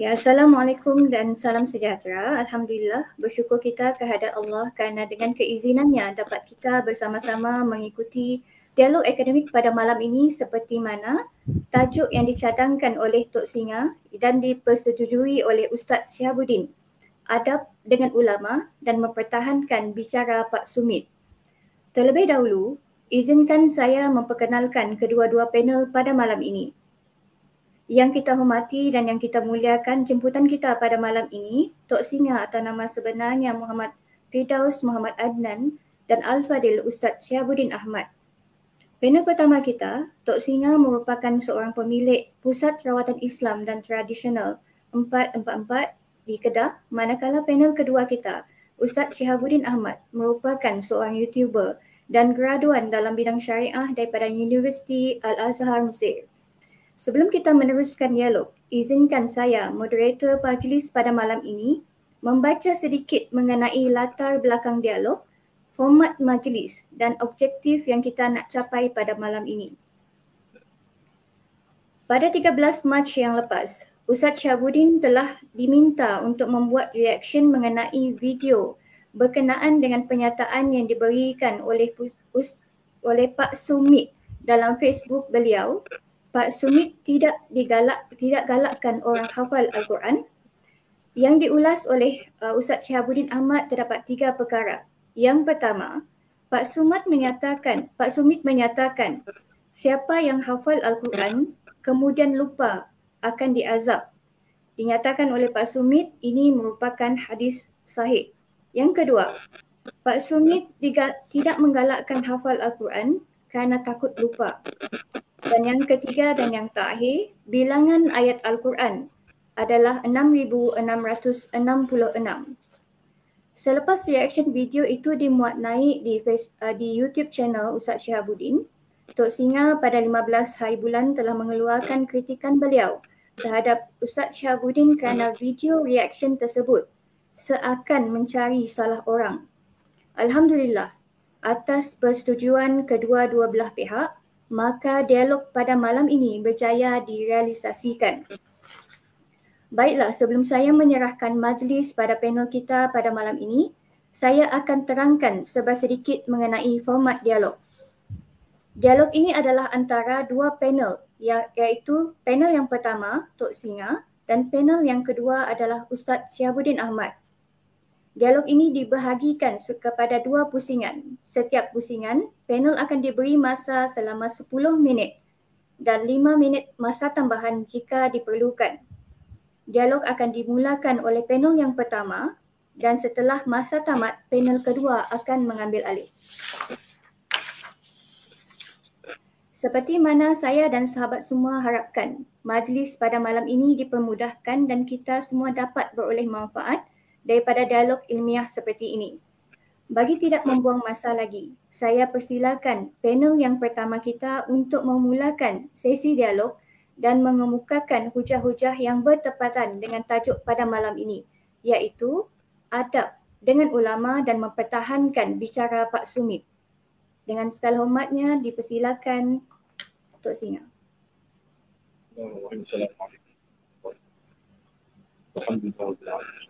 Ya, Assalamualaikum dan salam sejahtera. Alhamdulillah, bersyukur kita kehadap Allah kerana dengan keizinannya dapat kita bersama-sama mengikuti dialog akademik pada malam ini seperti mana tajuk yang dicadangkan oleh Tok Singa dan dipersetujui oleh Ustaz Syahbudin adab dengan ulama dan mempertahankan bicara Pak Sumit. Terlebih dahulu, izinkan saya memperkenalkan kedua-dua panel pada malam ini. Yang kita hormati dan yang kita muliakan jemputan kita pada malam ini, Tok Singa atau nama sebenarnya Muhammad Fidaus Muhammad Adnan dan Al-Fadil Ustaz Syahbudin Ahmad. Panel pertama kita, Tok Singa merupakan seorang pemilik Pusat Rawatan Islam dan Tradisional 444 di Kedah, manakala panel kedua kita, Ustaz Syahbudin Ahmad merupakan seorang YouTuber dan graduan dalam bidang syariah daripada Universiti Al-Azhar Mesir. Sebelum kita meneruskan dialog, izinkan saya, moderator majlis pada malam ini, membaca sedikit mengenai latar belakang dialog, format majlis dan objektif yang kita nak capai pada malam ini. Pada 13 Mac yang lepas, Ustaz Syahbudin telah diminta untuk membuat reaction mengenai video berkenaan dengan penyataan yang diberikan oleh, Ust oleh Pak Sumit dalam Facebook beliau Pak Sumit tidak digalak tidak galakkan orang hafal Al-Quran. Yang diulas oleh uh, Ustaz Syahbudin Ahmad terdapat tiga perkara. Yang pertama, Pak Sumit menyatakan, Pak Sumit menyatakan siapa yang hafal Al-Quran kemudian lupa akan diazab. Dinyatakan oleh Pak Sumit ini merupakan hadis sahih. Yang kedua, Pak Sumit tidak menggalakkan hafal Al-Quran kerana takut lupa. Dan yang ketiga dan yang terakhir, bilangan ayat Al-Quran adalah 6,666. Selepas reaction video itu dimuat naik di, Facebook, uh, di YouTube channel Ustaz Syihabuddin, Tok Singa pada 15 hari bulan telah mengeluarkan kritikan beliau terhadap Ustaz Syihabuddin kerana video reaction tersebut seakan mencari salah orang. Alhamdulillah, atas persetujuan kedua-dua belah pihak, maka dialog pada malam ini berjaya direalisasikan. Baiklah, sebelum saya menyerahkan majlis pada panel kita pada malam ini, saya akan terangkan sebaik sedikit mengenai format dialog. Dialog ini adalah antara dua panel ya, iaitu panel yang pertama Tok Singa dan panel yang kedua adalah Ustaz Syabuddin Ahmad. Dialog ini dibahagikan kepada dua pusingan. Setiap pusingan, panel akan diberi masa selama 10 minit dan 5 minit masa tambahan jika diperlukan. Dialog akan dimulakan oleh panel yang pertama dan setelah masa tamat, panel kedua akan mengambil alih. Seperti mana saya dan sahabat semua harapkan, majlis pada malam ini dipermudahkan dan kita semua dapat beroleh manfaat daripada dialog ilmiah seperti ini. Bagi tidak membuang masa lagi, saya persilakan panel yang pertama kita untuk memulakan sesi dialog dan mengemukakan hujah-hujah yang bertepatan dengan tajuk pada malam ini, iaitu adab dengan ulama dan mempertahankan bicara Pak Sumit. Dengan segala hormatnya, dipersilakan Tok Singa. Assalamualaikum warahmatullahi wabarakatuh.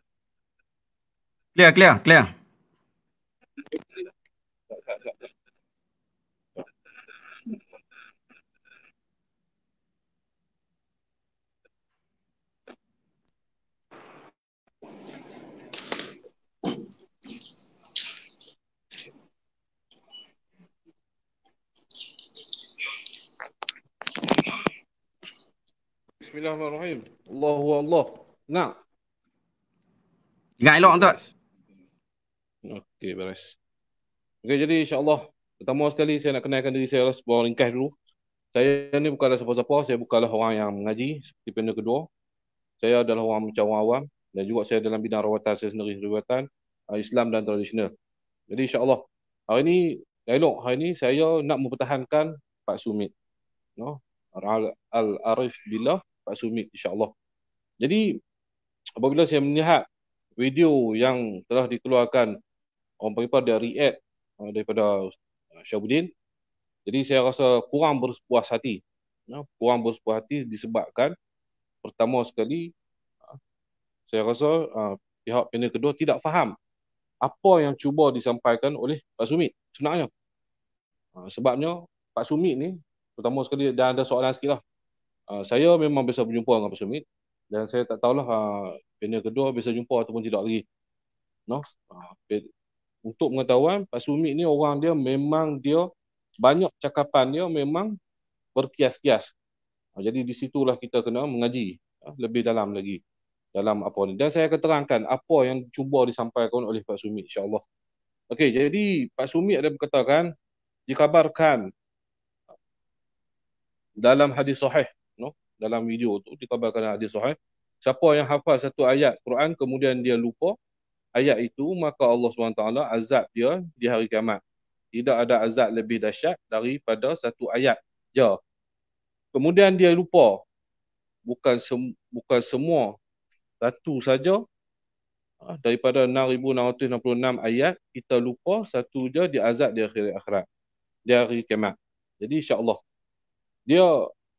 Clear, clear, clear. Bismillahirrahmanirrahim. Allah hu Allah. Nah. Ingat elok tuan. Okey, beres. Okey, jadi insyaAllah pertama sekali saya nak kenalkan diri saya lah sebuah orang ringkas dulu. Saya ni bukanlah siapa-siapa, saya bukanlah orang yang mengaji seperti panel kedua. Saya adalah orang macam orang awam dan juga saya dalam bidang rawatan saya sendiri, rawatan uh, Islam dan tradisional. Jadi insyaAllah hari ni, elok hari ni saya nak mempertahankan Pak Sumit. No? Al-Arif Billah Pak Sumit insyaAllah. Jadi apabila saya melihat video yang telah dikeluarkan orang panggil apa dia react uh, daripada uh, Syabudin. Jadi saya rasa kurang berpuas hati. Ya, kurang berpuas hati disebabkan pertama sekali uh, saya rasa pihak panel kedua tidak faham apa yang cuba disampaikan oleh Pak Sumit sebenarnya. sebabnya Pak Sumit ni pertama sekali dah ada soalan sikitlah. Uh, saya memang biasa berjumpa dengan Pak Sumit dan saya tak tahulah uh, panel kedua biasa jumpa ataupun tidak lagi. No? untuk pengetahuan Pak Sumit ni orang dia memang dia banyak cakapan dia memang berkias-kias. Ha, jadi di situlah kita kena mengaji ha, lebih dalam lagi dalam apa ni. Dan saya akan terangkan apa yang cuba disampaikan oleh Pak Sumit insya-Allah. Okey, jadi Pak Sumit ada berkatakan dikabarkan dalam hadis sahih, no? Dalam video tu dikabarkan hadis sahih, siapa yang hafal satu ayat Quran kemudian dia lupa, ayat itu maka Allah SWT azab dia di hari kiamat. Tidak ada azab lebih dahsyat daripada satu ayat je. Kemudian dia lupa bukan sem- bukan semua satu saja ah, daripada 6666 ayat kita lupa satu je di azab di akhir akhirat di hari kiamat. Jadi insya-Allah dia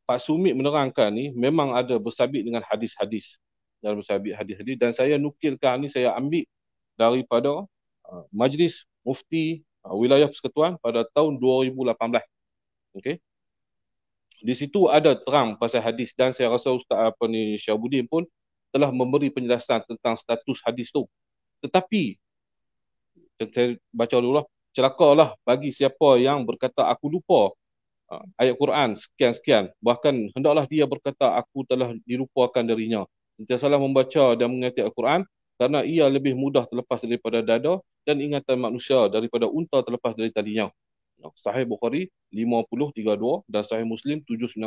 Pak Sumit menerangkan ni memang ada bersabit dengan hadis-hadis dalam bersabit hadis-hadis dan saya nukilkan ni saya ambil daripada uh, Majlis Mufti uh, Wilayah Persekutuan pada tahun 2018. Okey. Di situ ada terang pasal hadis dan saya rasa Ustaz apa ni Syahbudin pun telah memberi penjelasan tentang status hadis tu. Tetapi saya baca dulu lah, celakalah bagi siapa yang berkata aku lupa uh, ayat Quran sekian-sekian bahkan hendaklah dia berkata aku telah dilupakan darinya salah membaca dan mengerti Al-Quran kerana ia lebih mudah terlepas daripada dada dan ingatan manusia daripada unta terlepas dari talinya. Sahih Bukhari 5032 dan Sahih Muslim 790.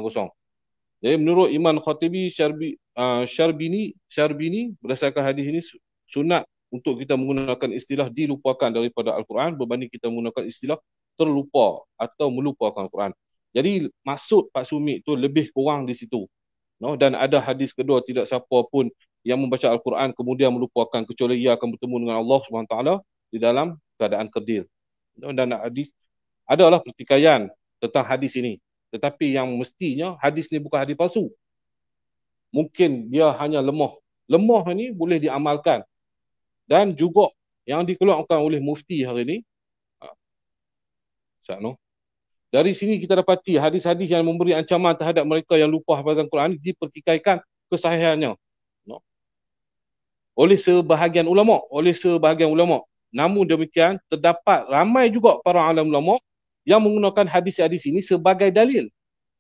Jadi menurut iman Khatibi Syarbi, uh, Syarbini, Syarbini berdasarkan hadis ini sunat untuk kita menggunakan istilah dilupakan daripada Al-Quran berbanding kita menggunakan istilah terlupa atau melupakan Al-Quran. Jadi maksud Pak Sumik tu lebih kurang di situ. No? Dan ada hadis kedua tidak siapa pun yang membaca Al-Quran kemudian melupakan kecuali ia akan bertemu dengan Allah SWT di dalam keadaan kerdil. Dan hadis, adalah pertikaian tentang hadis ini. Tetapi yang mestinya hadis ini bukan hadis palsu. Mungkin dia hanya lemah. Lemah ini boleh diamalkan. Dan juga yang dikeluarkan oleh mufti hari ini. Ah, Sa'no. Dari sini kita dapati hadis-hadis yang memberi ancaman terhadap mereka yang lupa hafazan Quran dipertikaikan kesahihannya oleh sebahagian ulama oleh sebahagian ulama namun demikian terdapat ramai juga para alam ulama yang menggunakan hadis-hadis ini sebagai dalil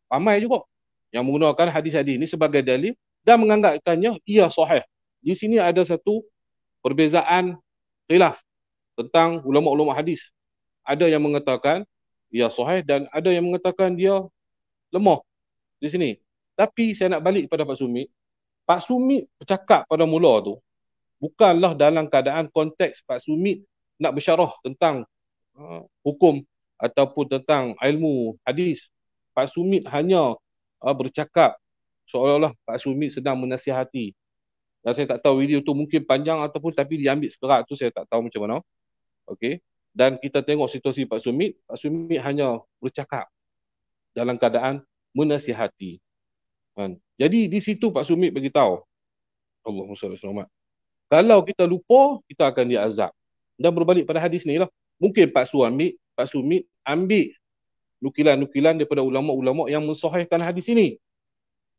ramai juga yang menggunakan hadis-hadis ini sebagai dalil dan menganggapkannya ia sahih di sini ada satu perbezaan khilaf tentang ulama-ulama hadis ada yang mengatakan ia sahih dan ada yang mengatakan dia lemah di sini tapi saya nak balik kepada Pak Sumi Pak Sumi bercakap pada mula tu bukanlah dalam keadaan konteks Pak Sumit nak bersyarah tentang uh, hukum ataupun tentang ilmu hadis. Pak Sumit hanya uh, bercakap seolah-olah Pak Sumit sedang menasihati. Dan saya tak tahu video tu mungkin panjang ataupun tapi diambil sekerat tu saya tak tahu macam mana. Okey. Dan kita tengok situasi Pak Sumit, Pak Sumit hanya bercakap dalam keadaan menasihati. Kan? Jadi di situ Pak Sumit bagi tahu Allahumma salli alaihi kalau kita lupa, kita akan diazab. Dan berbalik pada hadis ni lah. Mungkin Pak Su ambil, Pak Su ambil, ambil nukilan-nukilan daripada ulama-ulama yang mensahihkan hadis ini.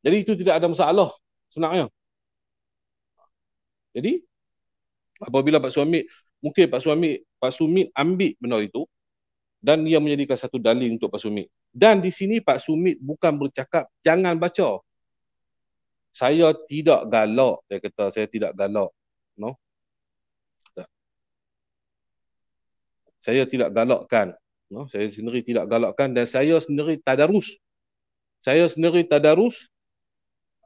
Jadi itu tidak ada masalah sebenarnya. Jadi apabila Pak Suami mungkin Pak Suami Pak Sumi ambil benar itu dan ia menjadikan satu dalil untuk Pak Sumi. Dan di sini Pak Sumi bukan bercakap jangan baca. Saya tidak galak dia kata saya tidak galak no? Tak. Saya tidak galakkan, no? Saya sendiri tidak galakkan dan saya sendiri tadarus. Saya sendiri tadarus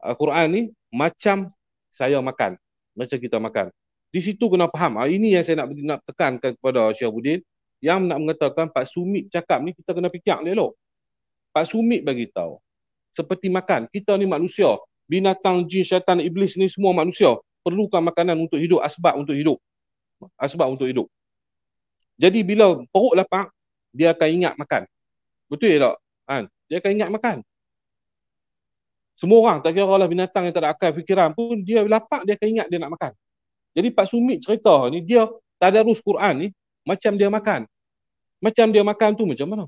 Al-Quran ni macam saya makan, macam kita makan. Di situ kena faham. Ah, ini yang saya nak nak tekankan kepada Syahbudin yang nak mengatakan Pak Sumit cakap ni kita kena fikir elok. Pak Sumit bagi tahu. Seperti makan, kita ni manusia, binatang, jin, syaitan, iblis ni semua manusia perlukan makanan untuk hidup, asbab untuk hidup. Asbab untuk hidup. Jadi bila perut lapar, dia akan ingat makan. Betul tak? Ha? Dia akan ingat makan. Semua orang, tak kira lah binatang yang tak ada akal fikiran pun, dia lapar, dia akan ingat dia nak makan. Jadi Pak Sumit cerita ni, dia tadarus Quran ni, macam dia makan. Macam dia makan tu macam mana?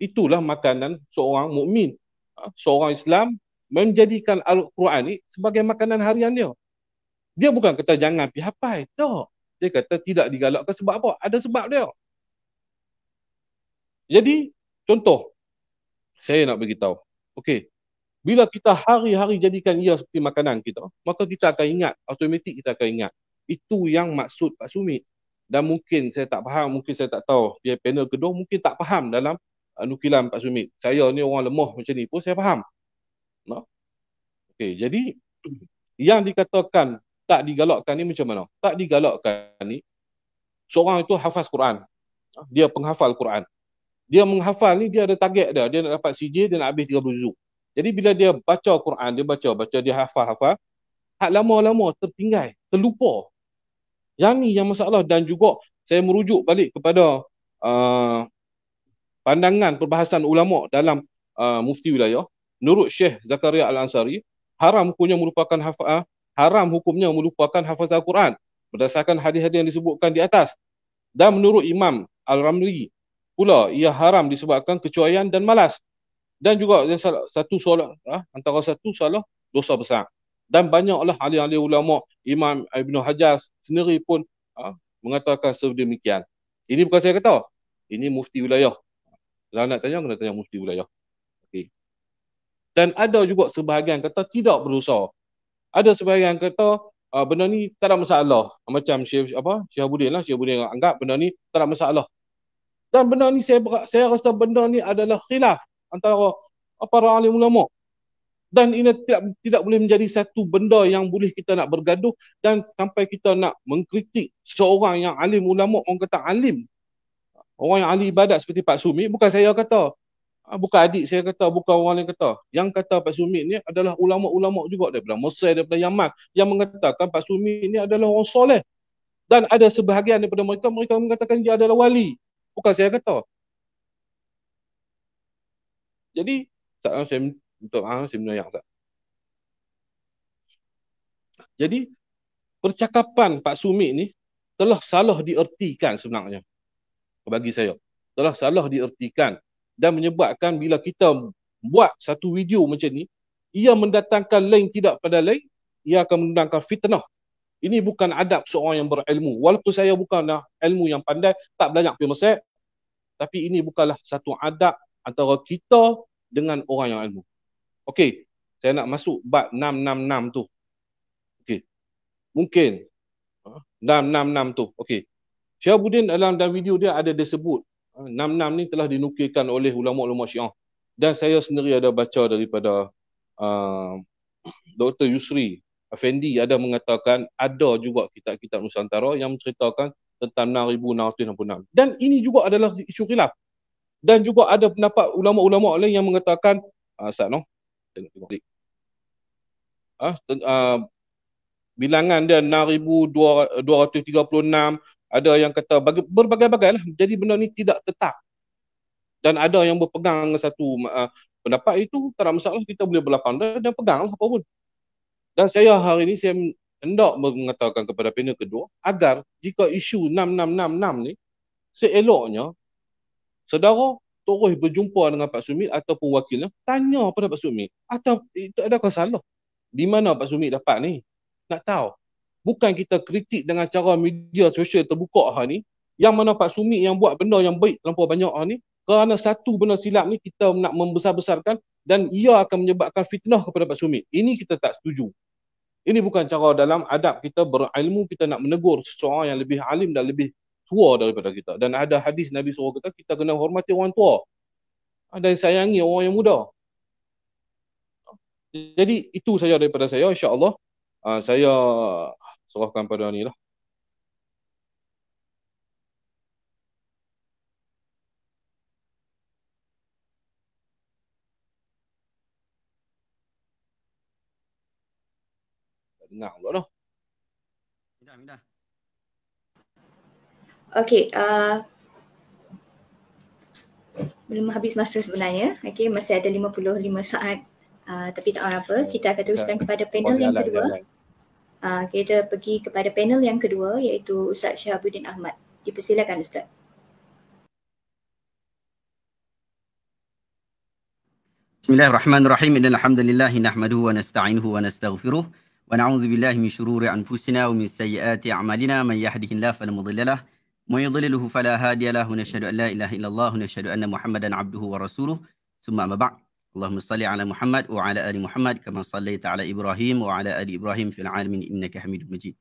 Itulah makanan seorang mukmin, ha? seorang Islam menjadikan Al-Quran ni sebagai makanan harian dia. Dia bukan kata jangan pi hafal. Tak. Dia kata tidak digalakkan sebab apa? Ada sebab dia. Jadi, contoh. Saya nak beritahu. Okey. Bila kita hari-hari jadikan ia seperti makanan kita, maka kita akan ingat, automatik kita akan ingat. Itu yang maksud Pak Sumit. Dan mungkin saya tak faham, mungkin saya tak tahu. Dia panel kedua mungkin tak faham dalam uh, nukilan Pak Sumit. Saya ni orang lemah macam ni pun saya faham. No? Okey, jadi yang dikatakan tak digalakkan ni macam mana? Tak digalakkan ni, seorang itu hafaz Quran. Dia penghafal Quran. Dia menghafal ni, dia ada target dia. Dia nak dapat CJ, dia nak habis 30 juzuk. Jadi bila dia baca Quran, dia baca, baca, dia hafal-hafal. Hak lama-lama tertinggal, terlupa. Yang ni yang masalah dan juga saya merujuk balik kepada uh, pandangan perbahasan ulama dalam uh, mufti wilayah. Menurut Syekh Zakaria Al-Ansari, haram hukumnya merupakan hafal, haram hukumnya melupakan hafazan Al-Quran berdasarkan hadis-hadis yang disebutkan di atas. Dan menurut Imam Al-Ramli pula ia haram disebabkan kecuaian dan malas. Dan juga satu solat ha, antara satu salah dosa besar. Dan banyaklah ahli-ahli ulama Imam Ibn Hajar sendiri pun ha, mengatakan sedemikian. Ini bukan saya kata. Ini mufti wilayah. Kalau nak tanya, kena tanya mufti wilayah. Okay. Dan ada juga sebahagian kata tidak berusaha ada sebahagian yang kata uh, benda ni tak ada masalah ah, macam Syekh apa Syahbudin lah Syahbudin anggap benda ni tak ada masalah dan benda ni saya saya rasa benda ni adalah khilaf antara para alim ulama dan ini tidak tidak boleh menjadi satu benda yang boleh kita nak bergaduh dan sampai kita nak mengkritik seorang yang alim ulama orang kata alim orang yang ahli ibadat seperti Pak Sumi bukan saya kata Ah, bukan adik saya kata, bukan orang lain kata. Yang kata Pak Sumit ni adalah ulama-ulama juga daripada Mesir, daripada Yaman yang mengatakan Pak Sumit ni adalah orang soleh. Dan ada sebahagian daripada mereka, mereka mengatakan dia adalah wali. Bukan saya kata. Jadi, ah, saya untuk ah, saya menyayang. Jadi, percakapan Pak Sumit ni telah salah diertikan sebenarnya. Bagi saya. Telah salah diertikan dan menyebabkan bila kita buat satu video macam ni ia mendatangkan lain tidak pada lain ia akan mendatangkan fitnah ini bukan adab seorang yang berilmu walaupun saya bukanlah ilmu yang pandai tak banyak belajar filsafat tapi ini bukanlah satu adab antara kita dengan orang yang ilmu. Okey, saya nak masuk bab 666 tu. Okey. Mungkin 666 ha, tu. Okey. Syahbudin dalam dalam video dia ada disebut enam-enam ni telah dinukilkan oleh ulama-ulama Syiah dan saya sendiri ada baca daripada uh, Dr. Yusri Afendi ada mengatakan ada juga kitab-kitab Nusantara yang menceritakan tentang 6666 dan ini juga adalah isu khilaf dan juga ada pendapat ulama-ulama lain yang mengatakan uh, Ustaz no? tengok tengok balik uh, ten, uh, bilangan dia 6236 ada yang kata berbagai-bagai lah. Jadi benda ni tidak tetap. Dan ada yang berpegang dengan satu uh, pendapat itu, tak ada masalah kita boleh berlapang dan, dan pegang lah apa Dan saya hari ini saya hendak mengatakan kepada panel kedua agar jika isu 6666 ni seeloknya saudara terus berjumpa dengan Pak Sumit ataupun wakilnya tanya pada Pak Sumit atau itu adakah salah di mana Pak Sumit dapat ni nak tahu bukan kita kritik dengan cara media sosial terbuka ha ni yang mana Pak Sumi yang buat benda yang baik terlalu banyak ha ni kerana satu benda silap ni kita nak membesar-besarkan dan ia akan menyebabkan fitnah kepada Pak Sumi ini kita tak setuju ini bukan cara dalam adab kita berilmu kita nak menegur seseorang yang lebih alim dan lebih tua daripada kita dan ada hadis Nabi suruh kata kita kena hormati orang tua ada yang sayangi orang yang muda jadi itu saja daripada saya insya-Allah Uh, saya serahkan pada ni lah. Dengar pula dah. Minah, minah. Okay, uh, belum habis masa sebenarnya. Okay, masih ada 55 saat. Uh, tapi tak apa, kita akan oh, teruskan kepada panel yang kedua. Jalan, jalan uh, kita pergi kepada panel yang kedua iaitu Ustaz Syahabuddin Ahmad. Dipersilakan Ustaz. Bismillahirrahmanirrahim. Innal hamdalillah nahmaduhu wa nasta'inuhu wa nastaghfiruh wa na'udzu billahi min shururi anfusina wa min sayyiati a'malina man yahdihillahu fala mudilla lah wa man yudlilhu fala hadiya lah. Wa nashhadu an la ilaha illallah wa nashhadu anna Muhammadan 'abduhu wa rasuluh. Summa ma ba'd. Allahumma salli ala Muhammad wa ala ali Muhammad kama salli ala Ibrahim wa ala ali Ibrahim fil alamin innaka Hamidum Majid.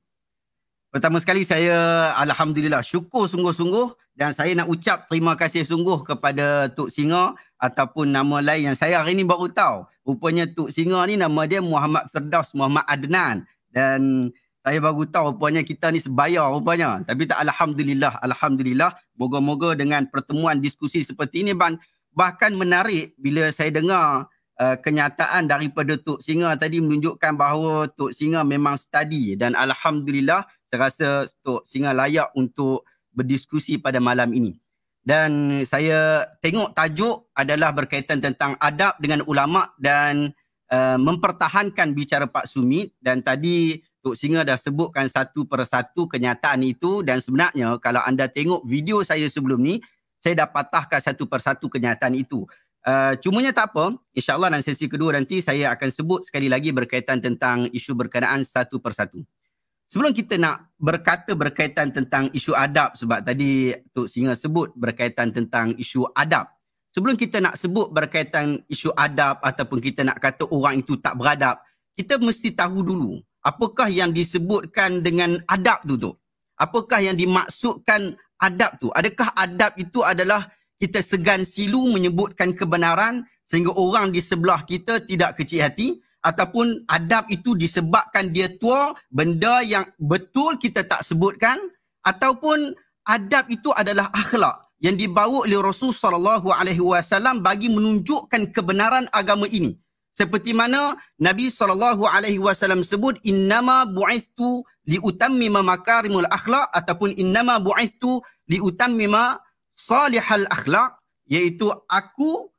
Pertama sekali saya alhamdulillah syukur sungguh-sungguh dan saya nak ucap terima kasih sungguh kepada Tok Singa ataupun nama lain yang saya hari ni baru tahu. Rupanya Tok Singa ni nama dia Muhammad Firdaus Muhammad Adnan dan saya baru tahu rupanya kita ni sebaya rupanya. Tapi tak alhamdulillah, alhamdulillah. Moga-moga dengan pertemuan diskusi seperti ini bang bahkan menarik bila saya dengar uh, kenyataan daripada Tok Singa tadi menunjukkan bahawa Tok Singa memang study dan alhamdulillah saya rasa Tok Singa layak untuk berdiskusi pada malam ini. Dan saya tengok tajuk adalah berkaitan tentang adab dengan ulama dan uh, mempertahankan bicara Pak Sumit dan tadi Tok Singa dah sebutkan satu persatu kenyataan itu dan sebenarnya kalau anda tengok video saya sebelum ni saya dah patahkan satu persatu kenyataan itu. Uh, cumanya tak apa, insyaAllah dalam sesi kedua nanti saya akan sebut sekali lagi berkaitan tentang isu berkenaan satu persatu. Sebelum kita nak berkata berkaitan tentang isu adab sebab tadi Tok Singa sebut berkaitan tentang isu adab. Sebelum kita nak sebut berkaitan isu adab ataupun kita nak kata orang itu tak beradab, kita mesti tahu dulu apakah yang disebutkan dengan adab tu tu. Apakah yang dimaksudkan adab tu? Adakah adab itu adalah kita segan silu menyebutkan kebenaran sehingga orang di sebelah kita tidak kecil hati ataupun adab itu disebabkan dia tua benda yang betul kita tak sebutkan ataupun adab itu adalah akhlak yang dibawa oleh Rasul sallallahu alaihi wasallam bagi menunjukkan kebenaran agama ini seperti mana Nabi sallallahu alaihi wasallam sebut innama buistu liutammima makarimul akhlaq ataupun innama buistu liutammima salihal akhlaq iaitu aku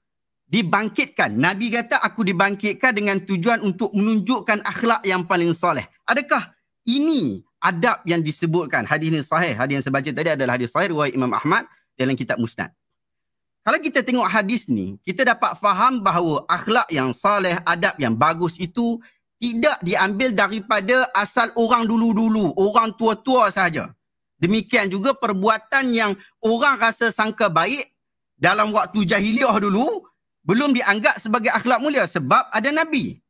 dibangkitkan nabi kata aku dibangkitkan dengan tujuan untuk menunjukkan akhlak yang paling soleh adakah ini adab yang disebutkan hadis ini sahih hadis yang saya baca tadi adalah hadis sahih riwayat Imam Ahmad dalam kitab Musnad kalau kita tengok hadis ni, kita dapat faham bahawa akhlak yang saleh, adab yang bagus itu tidak diambil daripada asal orang dulu-dulu, orang tua-tua saja. Demikian juga perbuatan yang orang rasa sangka baik dalam waktu jahiliah dulu belum dianggap sebagai akhlak mulia sebab ada nabi.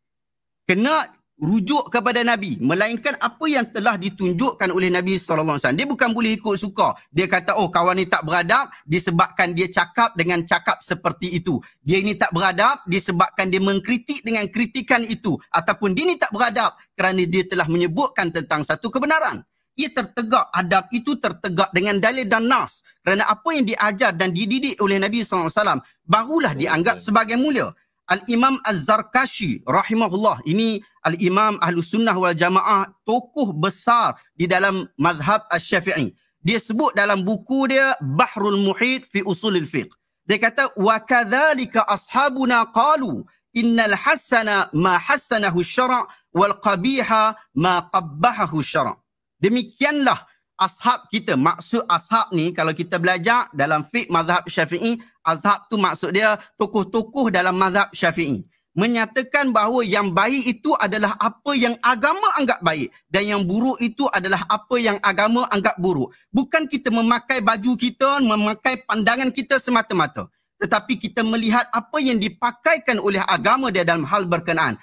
Kena rujuk kepada Nabi. Melainkan apa yang telah ditunjukkan oleh Nabi SAW. Dia bukan boleh ikut suka. Dia kata, oh kawan ni tak beradab disebabkan dia cakap dengan cakap seperti itu. Dia ini tak beradab disebabkan dia mengkritik dengan kritikan itu. Ataupun dia ini tak beradab kerana dia telah menyebutkan tentang satu kebenaran. Ia tertegak, adab itu tertegak dengan dalil dan nas. Kerana apa yang diajar dan dididik oleh Nabi SAW, barulah dianggap sebagai mulia. Al-Imam Az-Zarkashi rahimahullah ini Al-Imam ahlu Sunnah wal Jamaah tokoh besar di dalam mazhab Asy-Syafi'i. Dia sebut dalam buku dia Bahrul Muhit fi Usulil Fiqh. Dia kata wa kadzalika ashabuna qalu innal hasana ma hasanahu syara' wal qabiha ma qabbahahu syara'. Demikianlah ashab kita maksud ashab ni kalau kita belajar dalam fiqh mazhab Syafi'i Azhab tu maksud dia tokoh-tokoh dalam mazhab syafi'i. Menyatakan bahawa yang baik itu adalah apa yang agama anggap baik. Dan yang buruk itu adalah apa yang agama anggap buruk. Bukan kita memakai baju kita, memakai pandangan kita semata-mata. Tetapi kita melihat apa yang dipakaikan oleh agama dia dalam hal berkenaan.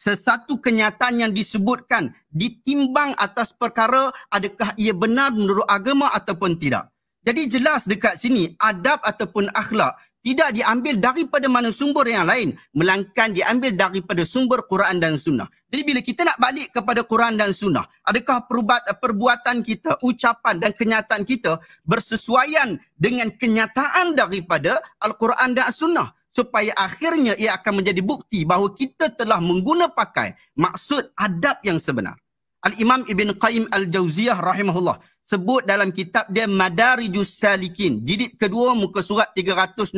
Sesatu kenyataan yang disebutkan ditimbang atas perkara adakah ia benar menurut agama ataupun tidak. Jadi jelas dekat sini adab ataupun akhlak tidak diambil daripada mana sumber yang lain melainkan diambil daripada sumber Quran dan sunnah. Jadi bila kita nak balik kepada Quran dan sunnah, adakah perbuat, perbuatan kita, ucapan dan kenyataan kita bersesuaian dengan kenyataan daripada Al-Quran dan sunnah supaya akhirnya ia akan menjadi bukti bahawa kita telah menggunakan pakai maksud adab yang sebenar. Al-Imam Ibn Qayyim Al-Jauziyah rahimahullah sebut dalam kitab dia Madarijus Salikin jilid kedua muka surat 362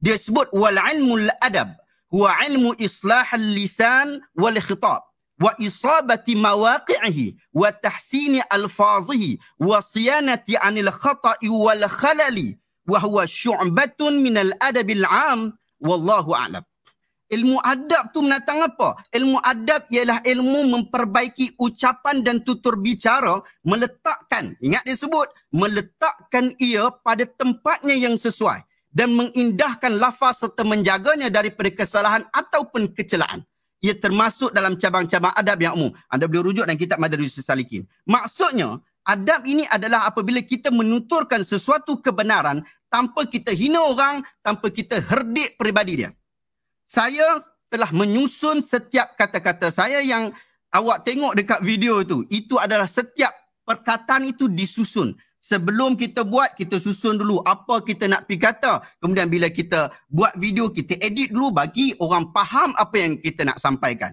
dia sebut wal ilmul adab huwa ilmu islah lisan wal khitab wa isabati mawaqi'ihi wa tahsini alfazihi wa siyanati anil khata'i wal khalali wa huwa syu'batun min al adab al am wallahu a'lam Ilmu adab tu menatang apa? Ilmu adab ialah ilmu memperbaiki ucapan dan tutur bicara meletakkan, ingat dia sebut, meletakkan ia pada tempatnya yang sesuai dan mengindahkan lafaz serta menjaganya daripada kesalahan ataupun kecelaan. Ia termasuk dalam cabang-cabang adab yang umum. Anda boleh rujuk dalam kitab Madarius Salikin. Maksudnya, adab ini adalah apabila kita menuturkan sesuatu kebenaran tanpa kita hina orang, tanpa kita herdik peribadi dia saya telah menyusun setiap kata-kata saya yang awak tengok dekat video tu, Itu adalah setiap perkataan itu disusun. Sebelum kita buat, kita susun dulu apa kita nak pergi kata. Kemudian bila kita buat video, kita edit dulu bagi orang faham apa yang kita nak sampaikan.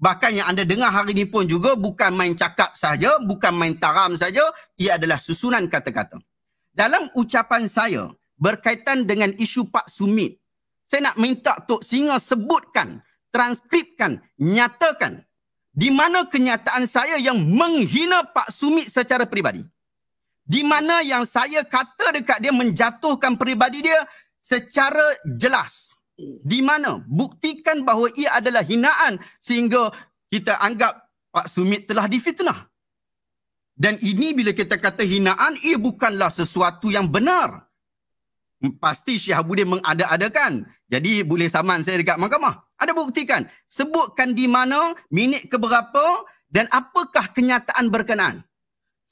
Bahkan yang anda dengar hari ini pun juga bukan main cakap saja, bukan main taram saja. Ia adalah susunan kata-kata. Dalam ucapan saya berkaitan dengan isu Pak Sumit, saya nak minta Tok Singa sebutkan, transkripkan, nyatakan di mana kenyataan saya yang menghina Pak Sumit secara peribadi. Di mana yang saya kata dekat dia menjatuhkan peribadi dia secara jelas. Di mana buktikan bahawa ia adalah hinaan sehingga kita anggap Pak Sumit telah difitnah. Dan ini bila kita kata hinaan, ia bukanlah sesuatu yang benar. Pasti Syihabuddin mengada-adakan. Jadi boleh saman saya dekat mahkamah. Ada buktikan, Sebutkan di mana, minit keberapa dan apakah kenyataan berkenaan.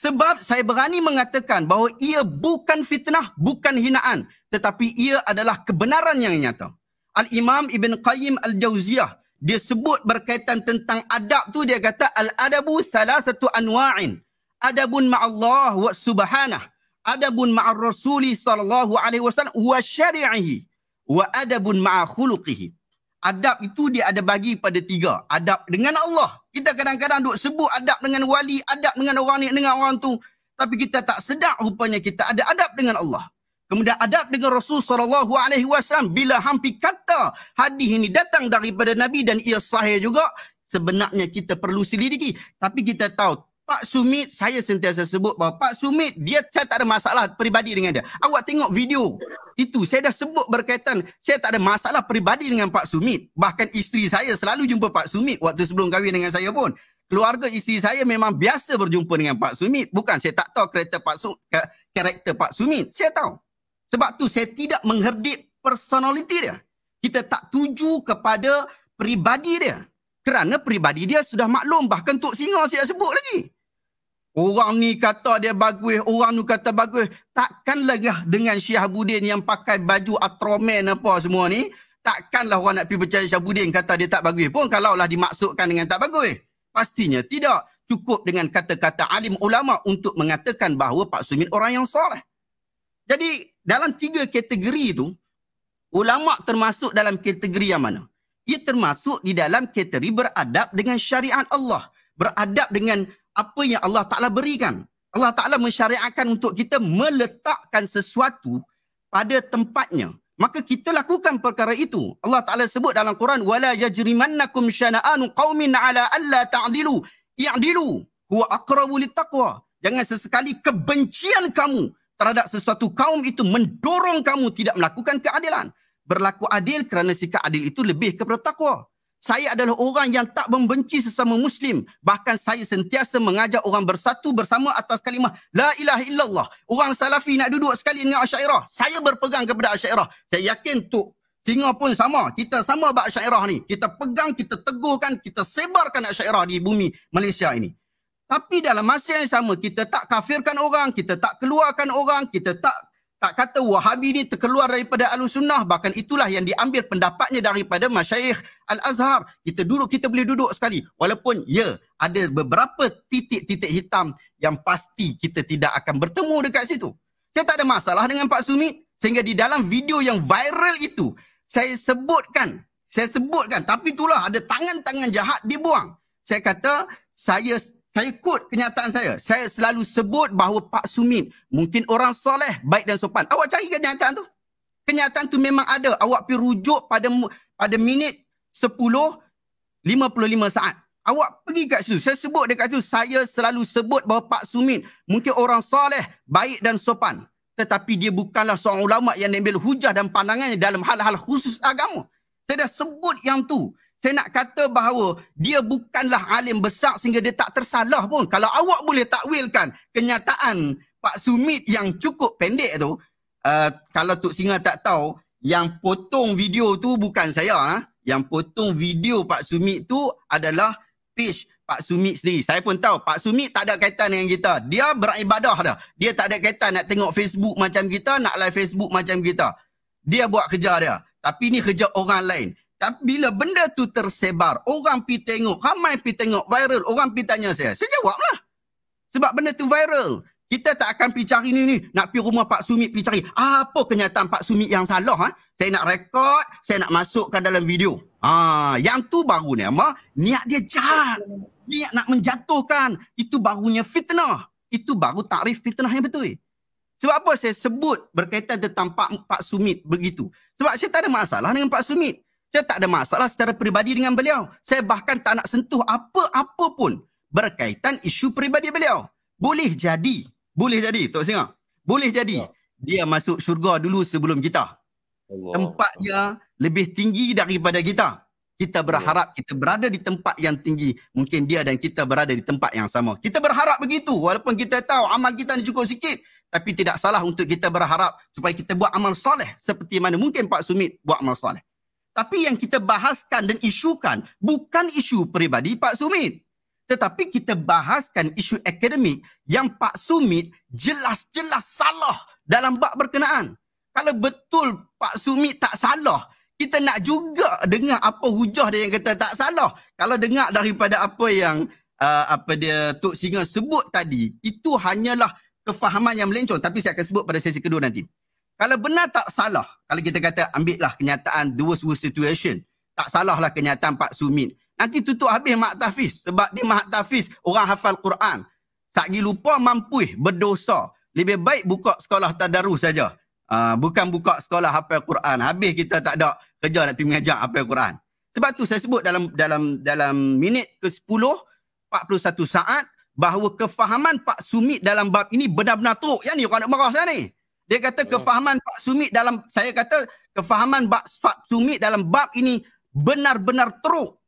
Sebab saya berani mengatakan bahawa ia bukan fitnah, bukan hinaan. Tetapi ia adalah kebenaran yang nyata. Al-Imam Ibn Qayyim Al-Jawziyah. Dia sebut berkaitan tentang adab tu. Dia kata, Al-adabu salah satu anwa'in. Adabun ma'allah wa subhanah adabun ma'a rasuli sallallahu alaihi wasallam wa syari'ihi wa adabun ma'a khuluqihi adab itu dia ada bagi pada tiga adab dengan Allah kita kadang-kadang duk sebut adab dengan wali adab dengan orang ni dengan orang tu tapi kita tak sedar rupanya kita ada adab dengan Allah kemudian adab dengan Rasul sallallahu alaihi wasallam bila hampir kata hadis ini datang daripada nabi dan ia sahih juga sebenarnya kita perlu selidiki tapi kita tahu Pak Sumit, saya sentiasa sebut bahawa Pak Sumit, dia saya tak ada masalah peribadi dengan dia. Awak tengok video itu, saya dah sebut berkaitan saya tak ada masalah peribadi dengan Pak Sumit. Bahkan isteri saya selalu jumpa Pak Sumit waktu sebelum kahwin dengan saya pun. Keluarga isteri saya memang biasa berjumpa dengan Pak Sumit. Bukan saya tak tahu karakter Pak, Su, karakter Pak Sumit. Saya tahu. Sebab tu saya tidak mengherdik personaliti dia. Kita tak tuju kepada peribadi dia. Kerana peribadi dia sudah maklum bahkan Tok Singa saya sebut lagi. Orang ni kata dia bagus, orang tu kata bagus. Takkan lagi dengan Syiah Budin yang pakai baju atroman apa semua ni. Takkanlah orang nak pergi percaya Syiah Budin kata dia tak bagus. Pun kalau lah dimaksudkan dengan tak bagus. Pastinya tidak. Cukup dengan kata-kata alim ulama untuk mengatakan bahawa Pak Sumin orang yang soleh. Jadi dalam tiga kategori itu, ulama termasuk dalam kategori yang mana? Ia termasuk di dalam kategori beradab dengan syariat Allah. Beradab dengan apa yang Allah Ta'ala berikan. Allah Ta'ala mensyariatkan untuk kita meletakkan sesuatu pada tempatnya. Maka kita lakukan perkara itu. Allah Ta'ala sebut dalam Quran, وَلَا يَجْرِمَنَّكُمْ شَنَآنُ قَوْمٍ عَلَىٰ أَلَّا تَعْدِلُوا يَعْدِلُوا هُوَ أَقْرَبُ لِتَقْوَىٰ Jangan sesekali kebencian kamu terhadap sesuatu kaum itu mendorong kamu tidak melakukan keadilan. Berlaku adil kerana sikap adil itu lebih kepada takwa. Saya adalah orang yang tak membenci sesama Muslim. Bahkan saya sentiasa mengajak orang bersatu bersama atas kalimah La ilaha illallah. Orang salafi nak duduk sekali dengan Asyairah. Saya berpegang kepada Asyairah. Saya yakin tu singa pun sama. Kita sama bak Asyairah ni. Kita pegang, kita teguhkan, kita sebarkan Asyairah di bumi Malaysia ini. Tapi dalam masa yang sama, kita tak kafirkan orang, kita tak keluarkan orang, kita tak tak kata Wahabi ni terkeluar daripada Ahlu Sunnah. Bahkan itulah yang diambil pendapatnya daripada Masyaikh Al-Azhar. Kita duduk, kita boleh duduk sekali. Walaupun ya, ada beberapa titik-titik hitam yang pasti kita tidak akan bertemu dekat situ. Saya tak ada masalah dengan Pak Sumi. Sehingga di dalam video yang viral itu, saya sebutkan. Saya sebutkan. Tapi itulah ada tangan-tangan jahat dibuang. Saya kata, saya saya ikut kenyataan saya. Saya selalu sebut bahawa Pak Sumit mungkin orang soleh, baik dan sopan. Awak cari kenyataan tu. Kenyataan tu memang ada. Awak pergi rujuk pada pada minit 10.55 saat. Awak pergi kat situ. Saya sebut dekat situ. Saya selalu sebut bahawa Pak Sumit mungkin orang soleh, baik dan sopan. Tetapi dia bukanlah seorang ulama yang ambil hujah dan pandangannya dalam hal-hal khusus agama. Saya dah sebut yang tu. Saya nak kata bahawa dia bukanlah alim besar sehingga dia tak tersalah pun. Kalau awak boleh takwilkan kenyataan Pak Sumit yang cukup pendek tu, uh, kalau Tok Singa tak tahu, yang potong video tu bukan saya. Ha? Yang potong video Pak Sumit tu adalah page Pak Sumit sendiri. Saya pun tahu Pak Sumit tak ada kaitan dengan kita. Dia beribadah dah. Dia tak ada kaitan nak tengok Facebook macam kita, nak live Facebook macam kita. Dia buat kerja dia. Tapi ni kerja orang lain. Tapi bila benda tu tersebar, orang pi tengok, ramai pi tengok, viral, orang pi tanya saya, saya jawablah. Sebab benda tu viral. Kita tak akan pi cari ni ni, nak pi rumah Pak Sumit pi cari. Apa kenyataan Pak Sumit yang salah ha? Saya nak rekod, saya nak masukkan dalam video. Ha, yang tu baru ni ama, niat dia jahat. Niat nak menjatuhkan, itu barunya fitnah. Itu baru takrif fitnah yang betul. Sebab apa saya sebut berkaitan tentang Pak, Pak Sumit begitu? Sebab saya tak ada masalah dengan Pak Sumit. Saya tak ada masalah secara peribadi dengan beliau. Saya bahkan tak nak sentuh apa-apa pun berkaitan isu peribadi beliau. Boleh jadi. Boleh jadi, Tok Singa. Boleh jadi. Ya. Dia masuk syurga dulu sebelum kita. Allah. Tempat dia lebih tinggi daripada kita. Kita ya. berharap ya. kita berada di tempat yang tinggi. Mungkin dia dan kita berada di tempat yang sama. Kita berharap begitu. Walaupun kita tahu amal kita ni cukup sikit. Tapi tidak salah untuk kita berharap supaya kita buat amal soleh. Seperti mana mungkin Pak Sumit buat amal soleh. Tapi yang kita bahaskan dan isukan bukan isu peribadi Pak Sumit. Tetapi kita bahaskan isu akademik yang Pak Sumit jelas-jelas salah dalam bak berkenaan. Kalau betul Pak Sumit tak salah, kita nak juga dengar apa hujah dia yang kata tak salah. Kalau dengar daripada apa yang uh, apa dia Tok Singa sebut tadi, itu hanyalah kefahaman yang melencong. Tapi saya akan sebut pada sesi kedua nanti. Kalau benar tak salah. Kalau kita kata ambillah kenyataan dua dua situation. Tak salahlah kenyataan Pak Sumit. Nanti tutup habis Mak Tafiz. Sebab dia Mak Tafiz orang hafal Quran. Sagi lupa mampu berdosa. Lebih baik buka sekolah tadarus saja. Uh, bukan buka sekolah hafal Quran. Habis kita tak ada kerja nak pergi mengajar hafal Quran. Sebab tu saya sebut dalam dalam dalam minit ke-10, 41 saat bahawa kefahaman Pak Sumit dalam bab ini benar-benar teruk. Yang ni orang nak marah saya ni. Dia kata oh. kefahaman Pak Sumit dalam saya kata kefahaman Pak Sumit dalam bab ini benar-benar teruk.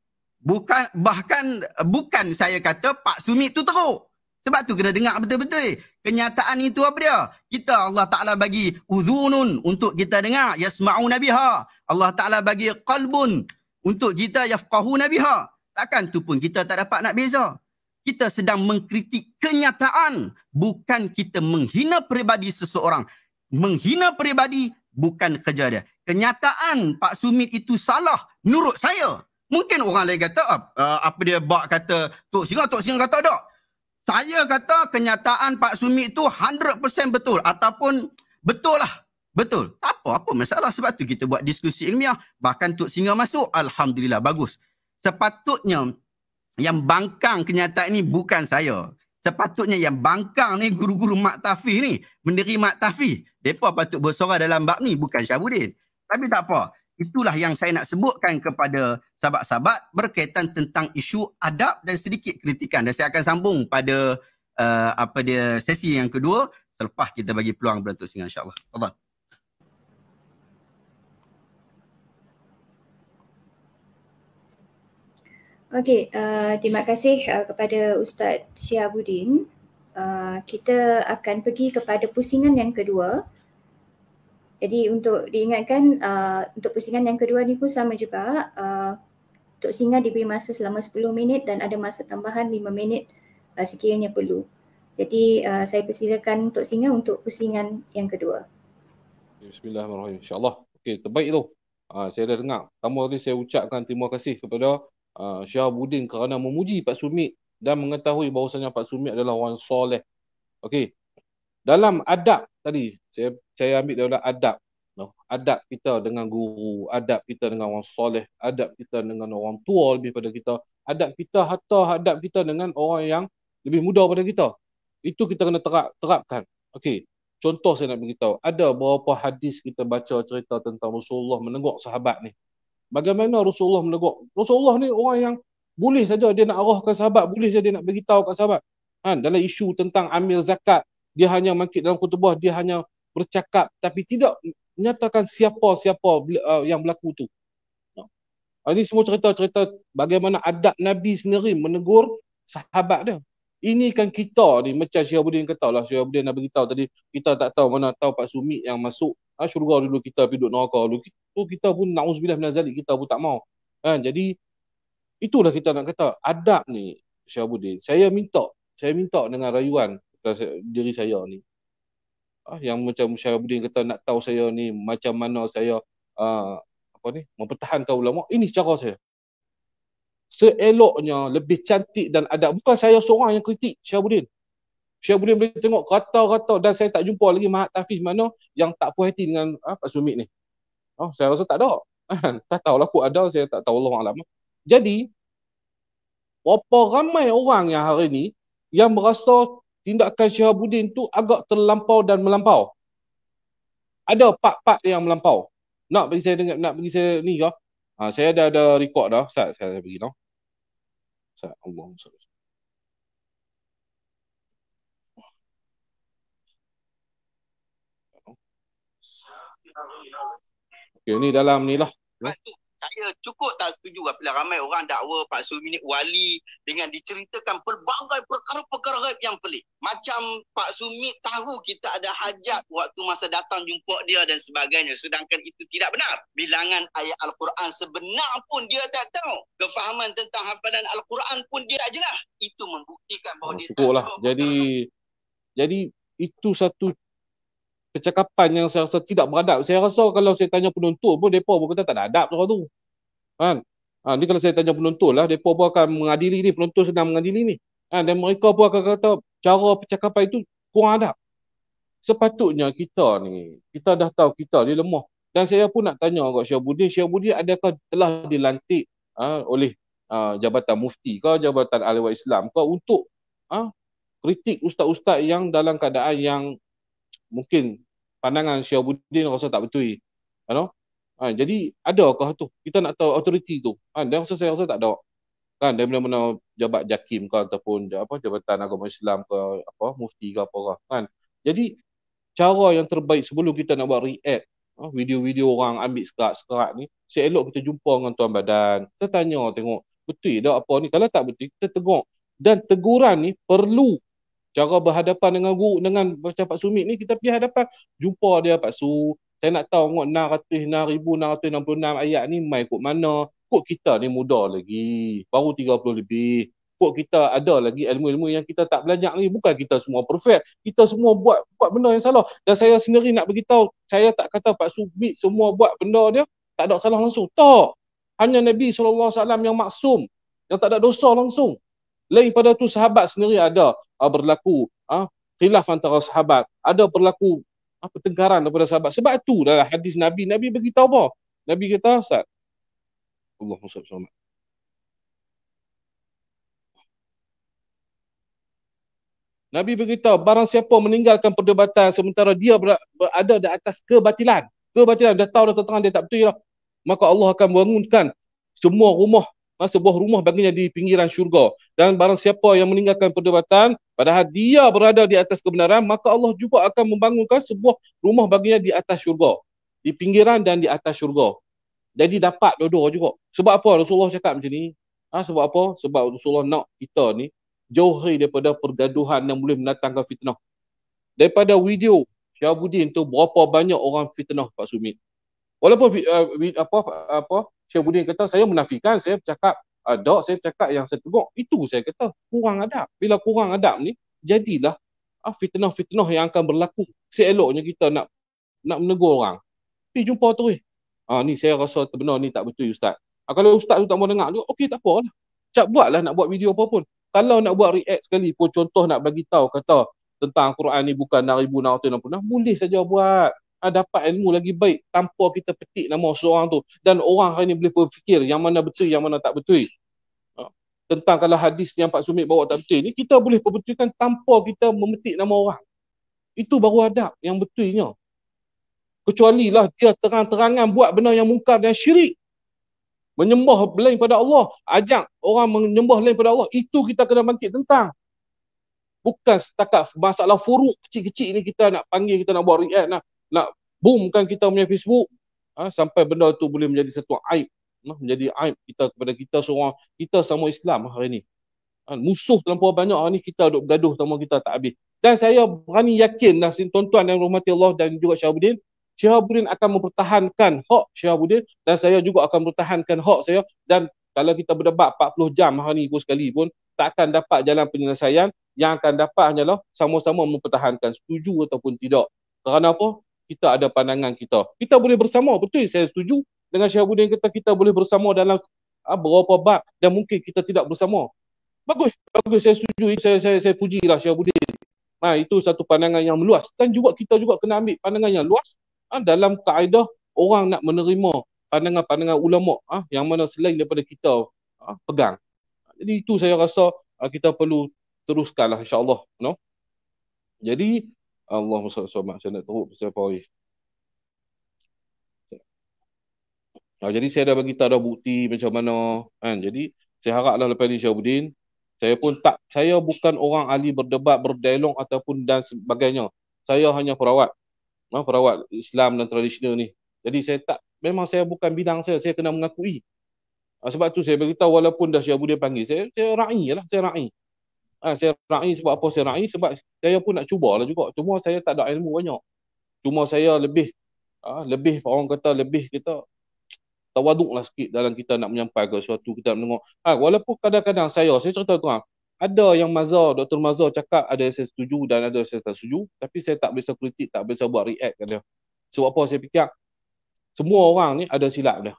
Bukan bahkan bukan saya kata Pak Sumit tu teruk. Sebab tu kena dengar betul-betul. Kenyataan itu apa dia? Kita Allah Ta'ala bagi uzunun untuk kita dengar. Yasma'u nabiha. Allah Ta'ala bagi qalbun untuk kita yafqahu nabiha. Takkan tu pun kita tak dapat nak beza. Kita sedang mengkritik kenyataan. Bukan kita menghina peribadi seseorang menghina peribadi bukan kerja dia. Kenyataan Pak Sumit itu salah menurut saya. Mungkin orang lain kata uh, apa dia bak kata Tok Singa, ah, Tok Singa kata tak. Saya kata kenyataan Pak Sumit itu 100% betul ataupun betul lah. Betul. Tak apa, apa masalah. Sebab tu kita buat diskusi ilmiah. Bahkan Tok Singa masuk. Alhamdulillah, bagus. Sepatutnya yang bangkang kenyataan ini bukan saya. Sepatutnya yang bangkang ni guru-guru Mak Tafih ni. Mendiri Mak Tafih. Mereka patut bersorak dalam bab ni. Bukan Syabudin. Tapi tak apa. Itulah yang saya nak sebutkan kepada sahabat-sahabat berkaitan tentang isu adab dan sedikit kritikan. Dan saya akan sambung pada uh, apa dia sesi yang kedua selepas kita bagi peluang beratur singa insyaAllah. Allah. Okey, uh, terima kasih uh, kepada Ustaz Syahbudin. Uh, kita akan pergi kepada pusingan yang kedua. Jadi untuk diingatkan, uh, untuk pusingan yang kedua ni pun sama juga. Uh, untuk singa diberi masa selama 10 minit dan ada masa tambahan 5 minit uh, sekiranya perlu. Jadi uh, saya persilakan untuk singa untuk pusingan yang kedua. Bismillahirrahmanirrahim. InsyaAllah. Okey, terbaik tu. Uh, saya dah dengar. Pertama tadi saya ucapkan terima kasih kepada uh, ah, Syahabuddin kerana memuji Pak Sumit dan mengetahui bahawasanya Pak Sumit adalah orang soleh. Okey. Dalam adab tadi, saya saya ambil daripada adab. No? Adab kita dengan guru, adab kita dengan orang soleh, adab kita dengan orang tua lebih pada kita, adab kita hatta adab kita dengan orang yang lebih muda pada kita. Itu kita kena terap, terapkan. Okey. Contoh saya nak beritahu, ada beberapa hadis kita baca cerita tentang Rasulullah menengok sahabat ni bagaimana Rasulullah menegur. Rasulullah ni orang yang boleh saja dia nak arahkan sahabat, boleh saja dia nak beritahu kat sahabat. Kan? Dalam isu tentang amil zakat, dia hanya mangkit dalam kutubah, dia hanya bercakap tapi tidak menyatakan siapa-siapa uh, yang berlaku tu. Uh, ini semua cerita-cerita bagaimana adab Nabi sendiri menegur sahabat dia. Ini kan kita ni macam Syihabuddin kata lah Syihabuddin dah beritahu tadi kita tak tahu mana tahu Pak Sumit yang masuk ha, ah, syurga dulu kita pergi duduk neraka dulu. Itu kita pun na'uzubillah minazalik kita pun tak mau. Ha, jadi itulah kita nak kata. Adab ni Syahabuddin. Saya minta. Saya minta dengan rayuan diri saya ni. Ha, yang macam Syahabuddin kata nak tahu saya ni macam mana saya ha, apa ni mempertahankan ulama. Ini cara saya. Seeloknya lebih cantik dan adab. Bukan saya seorang yang kritik Syahabuddin. Syekh boleh boleh tengok rata-rata dan saya tak jumpa lagi mahat tafiz mana yang tak puas hati dengan ha, Pak Sumit ni. Oh, saya rasa tak ada. tak tahu lah, aku ada, saya tak tahu Allah Alam. Jadi, berapa ramai orang yang hari ni yang merasa tindakan Syihabuddin tu agak terlampau dan melampau. Ada pak-pak yang melampau. Nak bagi saya dengar, nak bagi saya ni ke? Ha, saya dah ada record dah, saya, saya, saya bagi tau. Saya Allah SWT. Okey ni dalam ni lah. Saya cukup tak setuju apabila lah ramai orang dakwa Pak Suminik wali dengan diceritakan pelbagai perkara-perkara gaib yang pelik. Macam Pak Sumi tahu kita ada hajat waktu masa datang jumpa dia dan sebagainya. Sedangkan itu tidak benar. Bilangan ayat Al-Quran sebenar pun dia tak tahu. Kefahaman tentang hafalan Al-Quran pun dia ajalah. Itu membuktikan bahawa oh, dia tak lah. tahu. Jadi, jadi itu satu percakapan yang saya rasa tidak beradab. Saya rasa kalau saya tanya penuntut, pun, mereka pun kata tak ada adab orang tu. Kan? Ha, ni kalau saya tanya penuntut lah, mereka pun akan mengadili ni, penuntut sedang mengadili ni. Ha, dan mereka pun akan kata cara percakapan itu kurang adab. Sepatutnya kita ni, kita dah tahu kita ni lemah. Dan saya pun nak tanya kepada Syah Budin, Syah Budin adakah telah dilantik ha, oleh ha, Jabatan Mufti ke Jabatan Alawat Islam ke untuk ha, kritik ustaz-ustaz yang dalam keadaan yang mungkin pandangan Syahbuddin rasa tak betul. You know? Ha, jadi ada kah tu? Kita nak tahu autoriti tu. Ha, dan rasa saya rasa tak ada. Kan dia mana-mana jabat jakim ke ataupun apa jabatan agama Islam ke apa mufti ke apa lah kan. Jadi cara yang terbaik sebelum kita nak buat react ha, video-video orang ambil skrat-skrat ni, seelok kita jumpa dengan tuan badan, kita tanya tengok betul tak apa ni. Kalau tak betul kita tegur. Dan teguran ni perlu cara berhadapan dengan guru dengan macam Pak Sumit ni kita pergi hadapan jumpa dia Pak Su saya nak tahu ngot 600 6666 ayat ni mai kok mana kok kita ni muda lagi baru 30 lebih kok kita ada lagi ilmu-ilmu yang kita tak belajar ni bukan kita semua perfect kita semua buat buat benda yang salah dan saya sendiri nak beritahu saya tak kata Pak Sumit semua buat benda dia tak ada salah langsung tak hanya Nabi SAW yang maksum yang tak ada dosa langsung lain pada tu sahabat sendiri ada uh, berlaku uh, khilaf antara sahabat, ada berlaku uh, pertengkaran daripada sahabat. Sebab itu dalam hadis Nabi, Nabi beritahu apa? Nabi kata, Ustaz, Allah SWT. Nabi beritahu, barang siapa meninggalkan perdebatan sementara dia berada di atas kebatilan. Kebatilan, dah tahu dah tentang dia tak betul. Dia. Maka Allah akan bangunkan semua rumah mas sebuah rumah baginya di pinggiran syurga dan barang siapa yang meninggalkan perdebatan padahal dia berada di atas kebenaran maka Allah juga akan membangunkan sebuah rumah baginya di atas syurga di pinggiran dan di atas syurga jadi dapat dua-dua juga sebab apa Rasulullah cakap macam ni ha, sebab apa sebab Rasulullah nak kita ni jauhi daripada pergaduhan yang boleh mendatangkan fitnah daripada video Syahbudin tu berapa banyak orang fitnah Pak Sumit walaupun uh, apa apa Syahbudin kata saya menafikan saya bercakap uh, dok saya bercakap yang saya tegur itu saya kata kurang adab bila kurang adab ni jadilah uh, fitnah-fitnah yang akan berlaku seeloknya kita nak nak menegur orang pergi jumpa tu eh. Uh, ni saya rasa terbenar ni tak betul ustaz uh, kalau ustaz tu tak mau dengar tu okey tak apalah cak buatlah nak buat video apa pun kalau nak buat react sekali pun contoh nak bagi tahu kata tentang Quran ni bukan 1666 boleh saja buat uh, dapat ilmu lagi baik tanpa kita petik nama seorang tu dan orang hari ni boleh berfikir yang mana betul yang mana tak betul ah, tentang kalau hadis yang Pak Sumit bawa tak betul ni kita boleh perbetulkan tanpa kita memetik nama orang itu baru adab yang betulnya kecuali lah dia terang-terangan buat benda yang mungkar dan syirik menyembah lain pada Allah ajak orang menyembah lain pada Allah itu kita kena bangkit tentang bukan setakat masalah furuk kecil-kecil ni kita nak panggil kita nak buat react nak nak boomkan kita punya Facebook ha, sampai benda tu boleh menjadi satu aib ha, menjadi aib kita kepada kita seorang kita sama Islam hari ni ha, musuh terlalu banyak hari ni kita duduk gaduh sama kita tak habis dan saya berani yakin dah tuan-tuan yang rahmati Allah dan juga Syahabuddin Syahabuddin akan mempertahankan hak Syahabuddin dan saya juga akan mempertahankan hak saya dan kalau kita berdebat 40 jam hari ni pun sekali pun tak akan dapat jalan penyelesaian yang akan dapat hanyalah sama-sama mempertahankan setuju ataupun tidak kerana apa? kita ada pandangan kita. Kita boleh bersama, betul saya setuju dengan Syahabuddin kata kita boleh bersama dalam ha, berapa bab dan mungkin kita tidak bersama. Bagus, bagus saya setuju, saya saya saya pujilah Syahabuddin. Ha, ah, itu satu pandangan yang meluas dan juga kita juga kena ambil pandangan yang luas ha, dalam kaedah orang nak menerima pandangan-pandangan ulama ha, yang mana selain daripada kita ha, pegang. Jadi itu saya rasa ha, kita perlu teruskan lah, insyaallah. you know? Jadi Allah salli salam saya nak teruk pasal Fawih nah, jadi saya dah bagi tahu dah bukti macam mana kan jadi saya haraplah lepas ni Syahuddin saya pun tak saya bukan orang ahli berdebat berdialog ataupun dan sebagainya saya hanya perawat nah, perawat Islam dan tradisional ni jadi saya tak memang saya bukan bidang saya saya kena mengakui ah, sebab tu saya beritahu walaupun dah Syahbudin panggil saya saya ra'i lah saya ra'i Ha, saya ra'i sebab apa saya ra'i? Sebab saya pun nak cuba lah juga. Cuma saya tak ada ilmu banyak. Cuma saya lebih, ha, lebih orang kata lebih kita tawaduk lah sikit dalam kita nak menyampaikan sesuatu kita nak tengok. Ha, ah, walaupun kadang-kadang saya, saya cerita tu tuan, ada yang Mazhar, Dr. Mazhar cakap ada yang saya setuju dan ada yang saya tak setuju. Tapi saya tak boleh kritik, tak boleh buat react kat dia. Sebab apa saya fikir, semua orang ni ada silap dia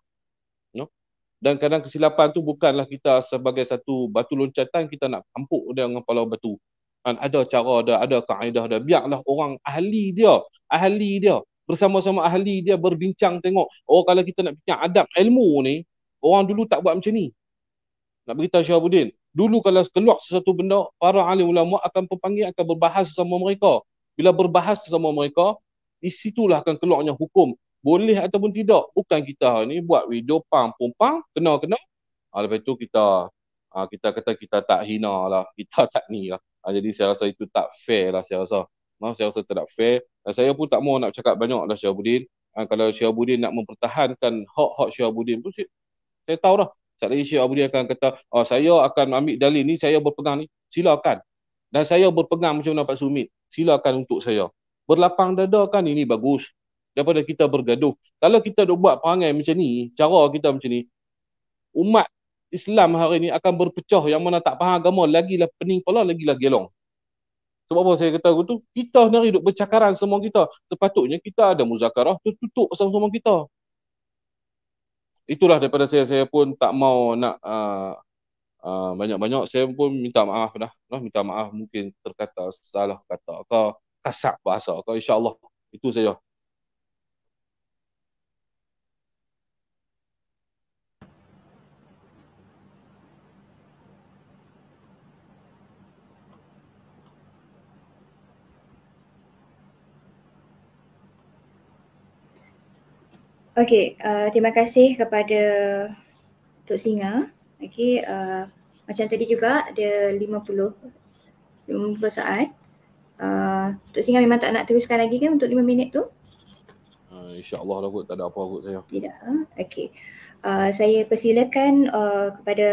dan kadang kesilapan tu bukanlah kita sebagai satu batu loncatan kita nak kampuk dia dengan kepala batu Dan ada cara ada ada kaedah dia biarlah orang ahli dia ahli dia bersama-sama ahli dia berbincang tengok oh kalau kita nak bincang adab ilmu ni orang dulu tak buat macam ni nak beritahu Syahabuddin dulu kalau keluar sesuatu benda para alim ulama akan berpanggil akan berbahas sama mereka bila berbahas sama mereka di situlah akan keluarnya hukum boleh ataupun tidak bukan kita ni buat video pang pum pang kena kena ha, lepas tu kita ha, kita kata kita tak hina lah kita tak ni lah ha, jadi saya rasa itu tak fair lah saya rasa ha, saya rasa tak fair dan saya pun tak mahu nak cakap banyak lah Syahabuddin ha, kalau Syahabuddin nak mempertahankan hak-hak Syahabuddin pun saya, saya tahu lah Sekali lagi Syekh akan kata, oh, saya akan ambil dalil ni, saya berpegang ni. Silakan. Dan saya berpegang macam mana Pak Sumit. Silakan untuk saya. Berlapang dada kan ini bagus daripada kita bergaduh. Kalau kita duk buat perangai macam ni, cara kita macam ni, umat Islam hari ni akan berpecah yang mana tak faham agama, lah pening pula lagi lah gelong. Sebab apa saya kata tu? Kita sendiri duk bercakaran semua kita. Sepatutnya kita ada muzakarah, tertutup sama semua kita. Itulah daripada saya, saya pun tak mau nak uh, uh, banyak-banyak. Saya pun minta maaf dah. Nah, minta maaf mungkin terkata salah kata ke, kasar bahasa ke, insyaAllah. Itu saja. Okey, uh, terima kasih kepada Tok Singa. Okey, uh, macam tadi juga ada 50, 50 saat. Uh, Tok Singa memang tak nak teruskan lagi kan untuk 5 minit tu? Uh, InsyaAllah lah kot, tak ada apa kot saya. Tidak, huh? Ha? okay. Uh, saya persilakan uh, kepada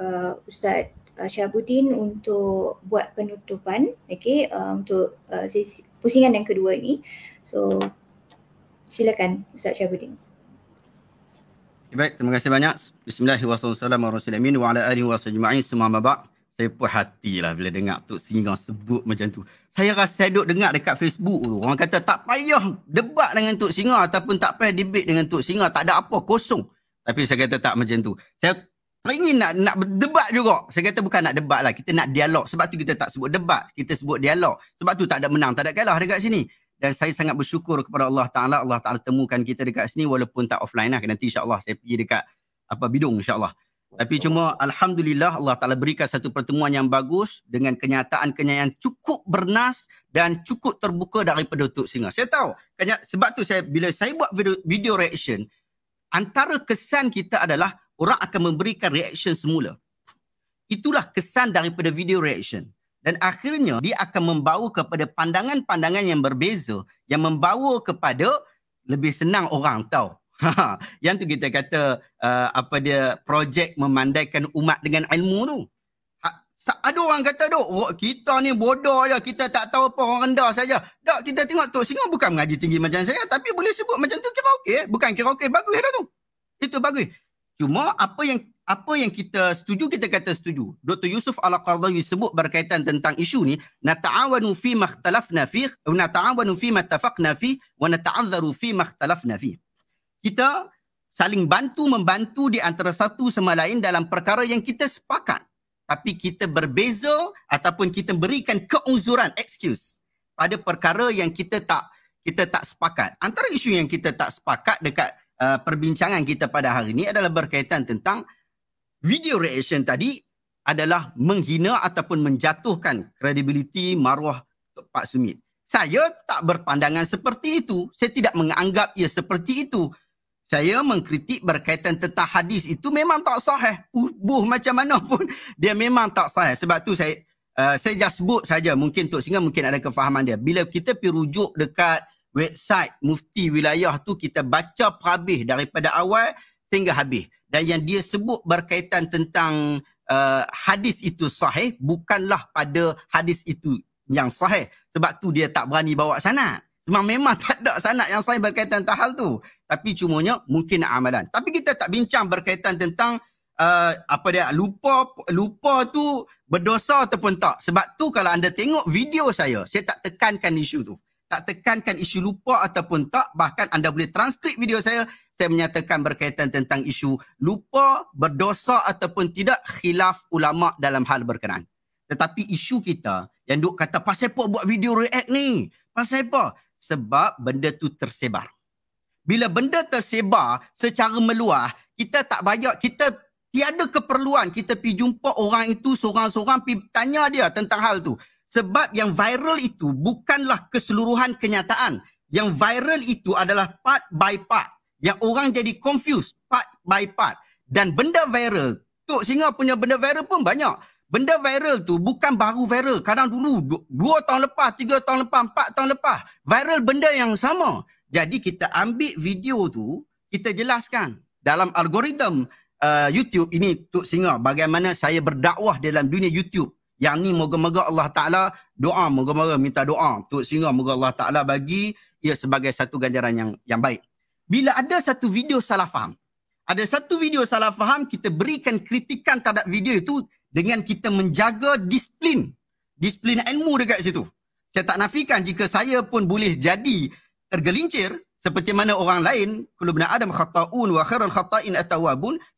uh, Ustaz uh, Syahbudin untuk buat penutupan Okey, uh, untuk uh, pusingan yang kedua ini. So, Silakan Ustaz Syahbudin. Okay, baik, terima kasih banyak. Bismillahirrahmanirrahim. Wa ala alihi wa sajma'in. Semua mabak. Saya puas hatilah bila dengar Tok Singgang sebut macam tu. Saya rasa saya duk dengar dekat Facebook tu. Orang kata tak payah debat dengan Tok Singa ataupun tak payah debate dengan Tok Singa. Tak ada apa, kosong. Tapi saya kata tak macam tu. Saya ingin nak, nak debat juga. Saya kata bukan nak debat lah. Kita nak dialog. Sebab tu kita tak sebut debat. Kita sebut dialog. Sebab tu tak ada menang, tak ada kalah dekat sini dan saya sangat bersyukur kepada Allah Taala Allah Taala temukan kita dekat sini walaupun tak offline lah nanti insyaallah saya pergi dekat apa bidung insyaallah tapi cuma alhamdulillah Allah Taala berikan satu pertemuan yang bagus dengan kenyataan-kenyataan cukup bernas dan cukup terbuka daripada Tok Singa. Saya tahu kenyata, sebab tu saya bila saya buat video, video reaction antara kesan kita adalah orang akan memberikan reaction semula. Itulah kesan daripada video reaction dan akhirnya dia akan membawa kepada pandangan-pandangan yang berbeza yang membawa kepada lebih senang orang tahu. yang tu kita kata uh, apa dia projek memandaikan umat dengan ilmu tu. Ha, ada orang kata dok kita ni bodoh je kita tak tahu apa orang rendah saja. Dak kita tengok tu singa bukan mengaji tinggi macam saya tapi boleh sebut macam tu kira okey bukan kira okey baguslah tu. Itu bagus. Cuma apa yang apa yang kita setuju kita kata setuju. Dr. Yusuf Al-Qardawi sebut berkaitan tentang isu ni, nata'awanu fi makhtalafna fi, nata'awanu fi mattafaqna fi wa nata'adharu fi makhtalafna fi. Kita saling bantu membantu di antara satu sama lain dalam perkara yang kita sepakat. Tapi kita berbeza ataupun kita berikan keuzuran, excuse pada perkara yang kita tak kita tak sepakat. Antara isu yang kita tak sepakat dekat Uh, perbincangan kita pada hari ini adalah berkaitan tentang video reaction tadi adalah menghina ataupun menjatuhkan kredibiliti maruah Pak Sumit. Saya tak berpandangan seperti itu. Saya tidak menganggap ia seperti itu. Saya mengkritik berkaitan tentang hadis itu memang tak sah eh, Ubuh macam mana pun dia memang tak sahih. Sebab tu saya uh, saya just sebut saja mungkin Tok Singa mungkin ada kefahaman dia. Bila kita pergi rujuk dekat website mufti wilayah tu kita baca perhabis daripada awal sehingga habis dan yang dia sebut berkaitan tentang uh, hadis itu sahih bukanlah pada hadis itu yang sahih sebab tu dia tak berani bawa sanad memang memang tak ada sanad yang sahih berkaitan tentang hal tu tapi cumanya mungkin amalan tapi kita tak bincang berkaitan tentang uh, apa dia lupa lupa tu berdosa ataupun tak sebab tu kalau anda tengok video saya saya tak tekankan isu tu tak tekankan isu lupa ataupun tak bahkan anda boleh transkrip video saya saya menyatakan berkaitan tentang isu lupa berdosa ataupun tidak khilaf ulama dalam hal berkenaan. Tetapi isu kita yang duk kata pasal apa buat video react ni? Pasal apa? Sebab benda tu tersebar. Bila benda tersebar secara meluah, kita tak bayar kita tiada keperluan kita pergi jumpa orang itu seorang-seorang pergi tanya dia tentang hal tu. Sebab yang viral itu bukanlah keseluruhan kenyataan. Yang viral itu adalah part by part yang orang jadi confused part by part dan benda viral Tok Singa punya benda viral pun banyak benda viral tu bukan baru viral kadang dulu dua tahun lepas tiga tahun lepas 4 tahun lepas viral benda yang sama jadi kita ambil video tu kita jelaskan dalam algoritma uh, YouTube ini Tok Singa bagaimana saya berdakwah dalam dunia YouTube yang ni moga-moga Allah Ta'ala doa, moga-moga minta doa. Tuk Singa, moga Allah Ta'ala bagi ia sebagai satu ganjaran yang yang baik bila ada satu video salah faham. Ada satu video salah faham, kita berikan kritikan terhadap video itu dengan kita menjaga disiplin. Disiplin ilmu dekat situ. Saya tak nafikan jika saya pun boleh jadi tergelincir seperti mana orang lain, kalau benar adam khata'un wa khairul khata'in at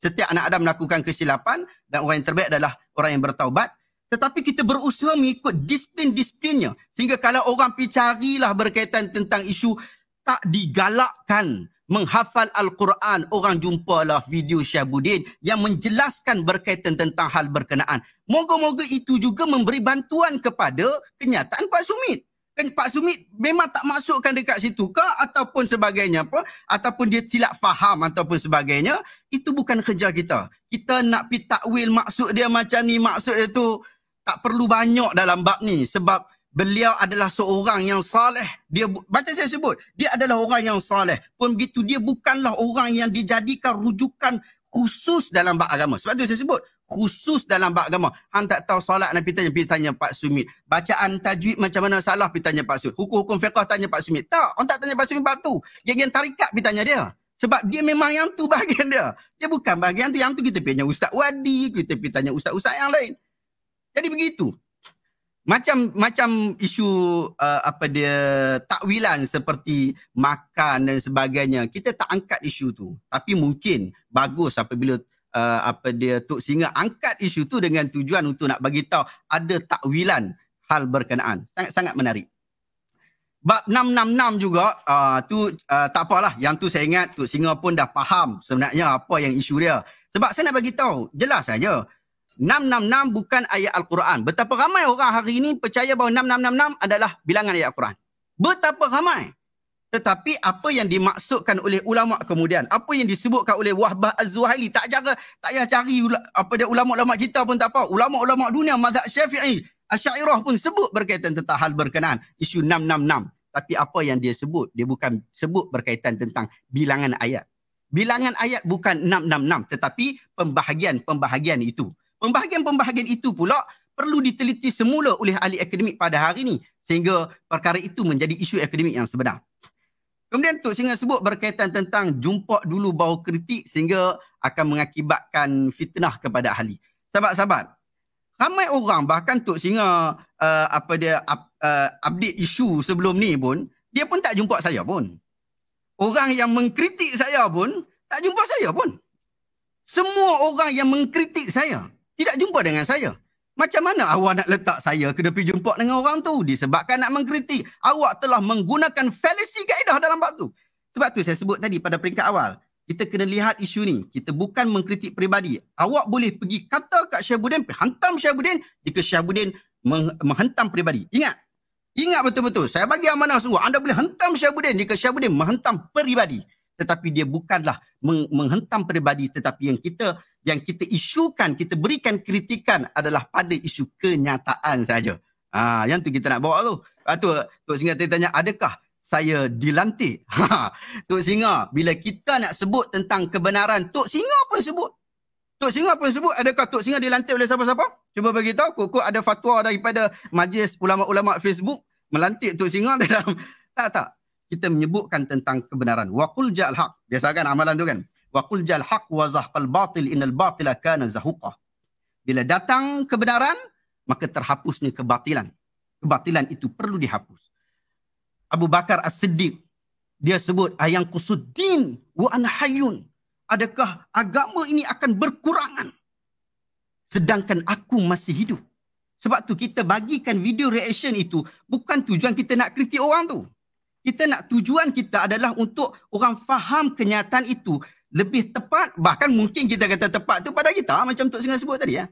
setiap anak Adam melakukan kesilapan dan orang yang terbaik adalah orang yang bertaubat. Tetapi kita berusaha mengikut disiplin-disiplinnya sehingga kalau orang pergi carilah berkaitan tentang isu tak digalakkan menghafal Al-Quran, orang jumpa lah video Syahbudin yang menjelaskan berkaitan tentang hal berkenaan. Moga-moga itu juga memberi bantuan kepada kenyataan Pak Sumit. Kan Pak Sumit memang tak masukkan dekat situ ke ataupun sebagainya apa ataupun dia silap faham ataupun sebagainya itu bukan kerja kita. Kita nak pi takwil maksud dia macam ni maksud dia tu tak perlu banyak dalam bab ni sebab beliau adalah seorang yang saleh dia baca saya sebut dia adalah orang yang saleh pun begitu dia bukanlah orang yang dijadikan rujukan khusus dalam bab agama sebab tu saya sebut khusus dalam bab agama Han tak tahu solat nak tanya pergi tanya Pak Sumit bacaan tajwid macam mana salah pergi tanya Pak Sumit hukum-hukum fiqah tanya Pak Sumit tak orang tak tanya Pak Sumit batu. tu geng-geng tarikat pergi tanya dia sebab dia memang yang tu bahagian dia dia bukan bahagian tu yang tu kita pergi tanya Ustaz Wadi kita pergi tanya Ustaz-Ustaz yang lain jadi begitu macam macam isu uh, apa dia takwilan seperti makan dan sebagainya kita tak angkat isu tu tapi mungkin bagus apabila uh, apa dia Tok Singa angkat isu tu dengan tujuan untuk nak bagi tahu ada takwilan hal berkenaan sangat sangat menarik bab 666 juga uh, tu uh, tak apalah yang tu saya ingat Tok Singa pun dah faham sebenarnya apa yang isu dia sebab saya nak bagi tahu jelas saja 666 bukan ayat Al-Quran. Betapa ramai orang hari ini percaya bahawa 666 adalah bilangan ayat Al-Quran. Betapa ramai. Tetapi apa yang dimaksudkan oleh ulama kemudian, apa yang disebutkan oleh Wahbah Az-Zuhaili, tak cara tak payah cari apa dia ulama-ulama kita pun tak apa. Ulama-ulama dunia mazhab Syafi'i, Asy'ariyah pun sebut berkaitan tentang hal berkenaan isu 666. Tapi apa yang dia sebut, dia bukan sebut berkaitan tentang bilangan ayat. Bilangan ayat bukan 666 tetapi pembahagian-pembahagian itu. Pembahagian-pembahagian itu pula perlu diteliti semula oleh ahli akademik pada hari ini sehingga perkara itu menjadi isu akademik yang sebenar. Kemudian Tok Singa sebut berkaitan tentang jumpa dulu bau kritik sehingga akan mengakibatkan fitnah kepada ahli. Sahabat-sahabat, ramai orang bahkan Tok Singa uh, apa dia uh, update isu sebelum ni pun dia pun tak jumpa saya pun. Orang yang mengkritik saya pun tak jumpa saya pun. Semua orang yang mengkritik saya tidak jumpa dengan saya. Macam mana awak nak letak saya kena pergi jumpa dengan orang tu disebabkan nak mengkritik. Awak telah menggunakan fallacy kaedah dalam bab tu. Sebab tu saya sebut tadi pada peringkat awal. Kita kena lihat isu ni. Kita bukan mengkritik peribadi. Awak boleh pergi kata kat Syahbudin, hantam Syahbudin jika Syahbudin menghantam peribadi. Ingat. Ingat betul-betul. Saya bagi amanah sungguh. Anda boleh hantam Syahbudin jika Syahbudin menghantam peribadi. Tetapi dia bukanlah menghantam peribadi. Tetapi yang kita yang kita isukan, kita berikan kritikan adalah pada isu kenyataan saja. Ha, yang tu kita nak bawa tu. Ha, tu Tok Singa tanya, adakah saya dilantik? Ha, Tok Singa, bila kita nak sebut tentang kebenaran, Tok Singa pun sebut. Tok Singa pun sebut, adakah Tok Singa dilantik oleh siapa-siapa? Cuba beritahu, kok-kok ada fatwa daripada majlis ulama-ulama Facebook melantik Tok Singa dalam... Tak, tak. Kita menyebutkan tentang kebenaran. Wakul qul ja'al haq. Biasakan amalan tu kan wa qul jal haq wa zahqal batil innal batila kana zahuqa. Bila datang kebenaran, maka terhapusnya kebatilan. Kebatilan itu perlu dihapus. Abu Bakar As-Siddiq, dia sebut, Ayang Qusuddin wa anhayun. Adakah agama ini akan berkurangan? Sedangkan aku masih hidup. Sebab tu kita bagikan video reaction itu bukan tujuan kita nak kritik orang tu. Kita nak tujuan kita adalah untuk orang faham kenyataan itu lebih tepat bahkan mungkin kita kata tepat tu pada kita macam Tok Singa sebut tadi ya.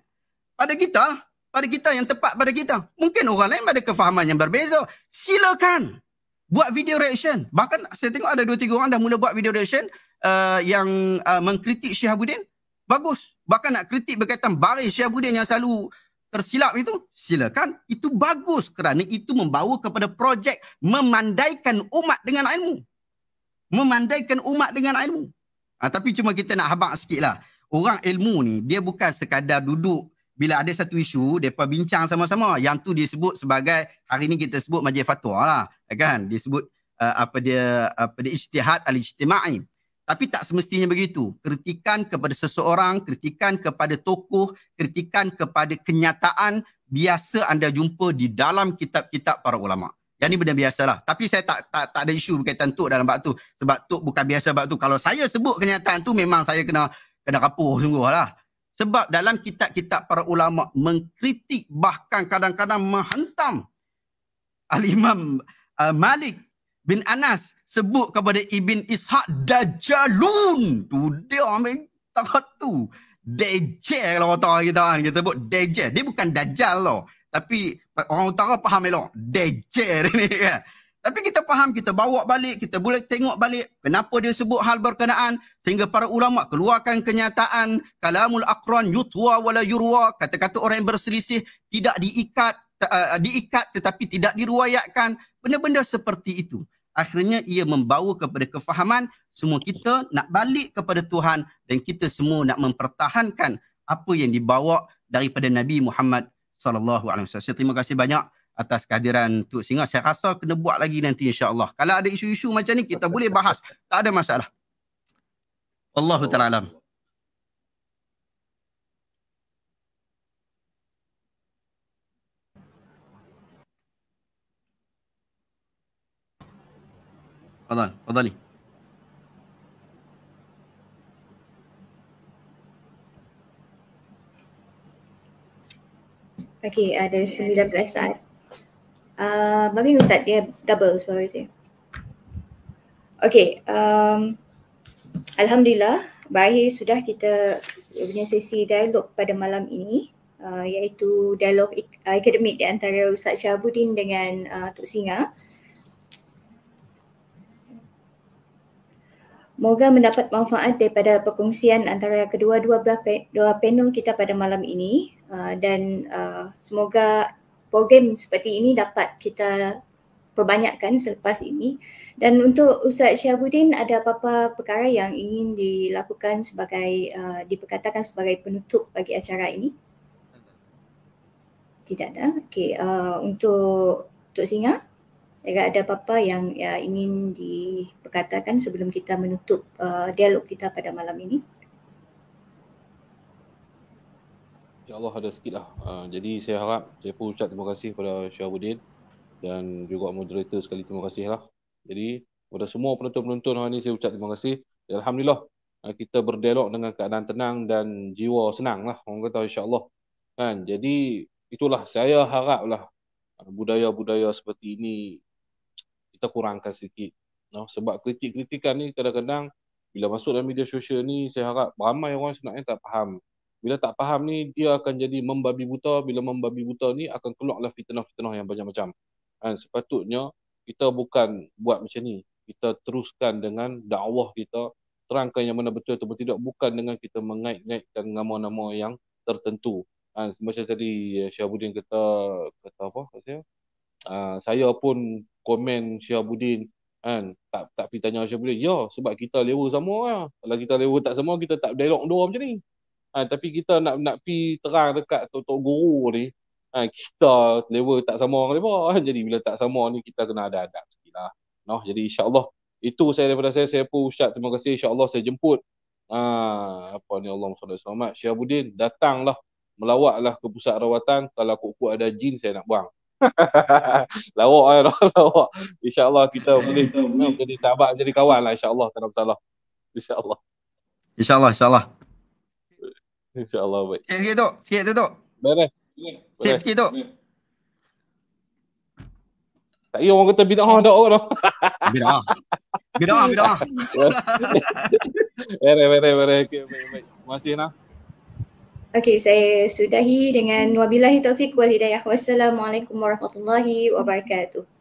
Pada kita, pada kita yang tepat pada kita. Mungkin orang lain ada kefahaman yang berbeza. Silakan buat video reaction. Bahkan saya tengok ada dua tiga orang dah mula buat video reaction uh, yang uh, mengkritik Syihabuddin. Bagus. Bahkan nak kritik berkaitan baris Syihabuddin yang selalu tersilap itu, silakan. Itu bagus kerana itu membawa kepada projek memandaikan umat dengan ilmu. Memandaikan umat dengan ilmu. Ha, tapi cuma kita nak habak sikit lah. Orang ilmu ni, dia bukan sekadar duduk bila ada satu isu, mereka bincang sama-sama. Yang tu disebut sebagai, hari ni kita sebut majlis fatwa lah. Ya kan? Disebut uh, apa dia, apa dia ijtihad al-ijtima'i. Tapi tak semestinya begitu. Kritikan kepada seseorang, kritikan kepada tokoh, kritikan kepada kenyataan biasa anda jumpa di dalam kitab-kitab para ulama'. Yang ni benda biasa lah. Tapi saya tak tak tak ada isu berkaitan Tok dalam bab tu. Sebab Tok bukan biasa bab tu. Kalau saya sebut kenyataan tu memang saya kena kena rapuh sungguh lah. Sebab dalam kitab-kitab para ulama mengkritik bahkan kadang-kadang menghentam Al-Imam uh, Malik bin Anas sebut kepada Ibn Ishaq Dajjalun. Tu dia ambil tak tu. Dajjal kalau orang kita kan. Kita sebut Dajjal. Dia bukan Dajjal loh. Tapi orang utara faham elok. Dejer ni kan. Tapi kita faham, kita bawa balik, kita boleh tengok balik kenapa dia sebut hal berkenaan sehingga para ulama keluarkan kenyataan kalamul aqran yutwa wala yurwa kata-kata orang yang berselisih tidak diikat uh, diikat tetapi tidak diruayatkan benda-benda seperti itu akhirnya ia membawa kepada kefahaman semua kita nak balik kepada Tuhan dan kita semua nak mempertahankan apa yang dibawa daripada Nabi Muhammad sallallahu alaihi wasallam. Saya terima kasih banyak atas kehadiran Tok Singa. Saya rasa kena buat lagi nanti insya-Allah. Kalau ada isu-isu macam ni kita boleh bahas. Tak ada masalah. Allahu taala alam. Fadal, fadali. Okay, ada sembilan belas saat. Mami ah, Ustaz, dia double suara saya. Okay, um, Alhamdulillah, baik sudah kita punya sesi dialog pada malam ini uh, iaitu dialog ik- ah, akademik di antara Ustaz Syahabuddin dengan uh, Tok Singa. Moga mendapat manfaat daripada perkongsian antara kedua-dua pe- dua panel kita pada malam ini. Uh, dan uh, semoga program seperti ini dapat kita perbanyakkan selepas ini dan untuk Ustaz Syahbudin ada apa-apa perkara yang ingin dilakukan sebagai uh, diperkatakan sebagai penutup bagi acara ini tidak ada okey uh, untuk Tok Singa jika ada apa-apa yang uh, ingin diperkatakan sebelum kita menutup uh, dialog kita pada malam ini InsyaAllah ada sikit lah. Uh, jadi saya harap, saya pun ucap terima kasih kepada Syahabuddin dan juga moderator sekali terima kasih lah. Jadi kepada semua penonton-penonton hari ini saya ucap terima kasih. Alhamdulillah ah, kita berdialog dengan keadaan tenang dan jiwa senang lah. Orang kata insyaAllah. Kan? Jadi itulah saya harap lah ah, budaya-budaya seperti ini kita kurangkan sikit. No? Sebab kritik-kritikan ni kadang-kadang bila masuk dalam media sosial ni saya harap ramai orang sebenarnya tak faham bila tak faham ni dia akan jadi membabi buta bila membabi buta ni akan keluarlah fitnah-fitnah yang banyak macam kan ha, sepatutnya kita bukan buat macam ni kita teruskan dengan dakwah kita terangkan yang mana betul atau tidak bukan dengan kita mengait-ngaitkan nama-nama yang tertentu kan macam tadi Syahbudin kata kata apa kata saya ha, saya pun komen Syahbudin kan tak tak pergi tanya Syahbudin ya sebab kita lewa semua. Lah. kalau kita lewa tak semua kita tak dialog dua macam ni Ha, tapi kita nak nak pi terang dekat tok-tok guru ni, ha, kita level tak sama orang lepa. Jadi bila tak sama ni kita kena ada adab sikitlah. Noh, jadi insya-Allah itu saya daripada saya saya pun ucap terima kasih insya-Allah saya jemput ha, apa ni Allah Subhanahu Wa Syahbudin datanglah melawatlah ke pusat rawatan kalau kuku ada jin saya nak buang. lawak ay lah, lawak. Insya-Allah kita boleh jadi sahabat jadi kawan lah insya-Allah tak ada masalah. Insya-Allah. Insya-Allah insya-Allah. InsyaAllah baik. Sikit sikit tu. Sikit tu tu. Beres. Sikit sikit tu. Tak kira orang kata bidah dah orang dah. Bidah. Bidah, bidah. Beres, beres, beres. Okay, baik, baik. Terima kasih nak. Okay, saya sudahi dengan wabilahi taufiq wal hidayah. Wassalamualaikum warahmatullahi wabarakatuh.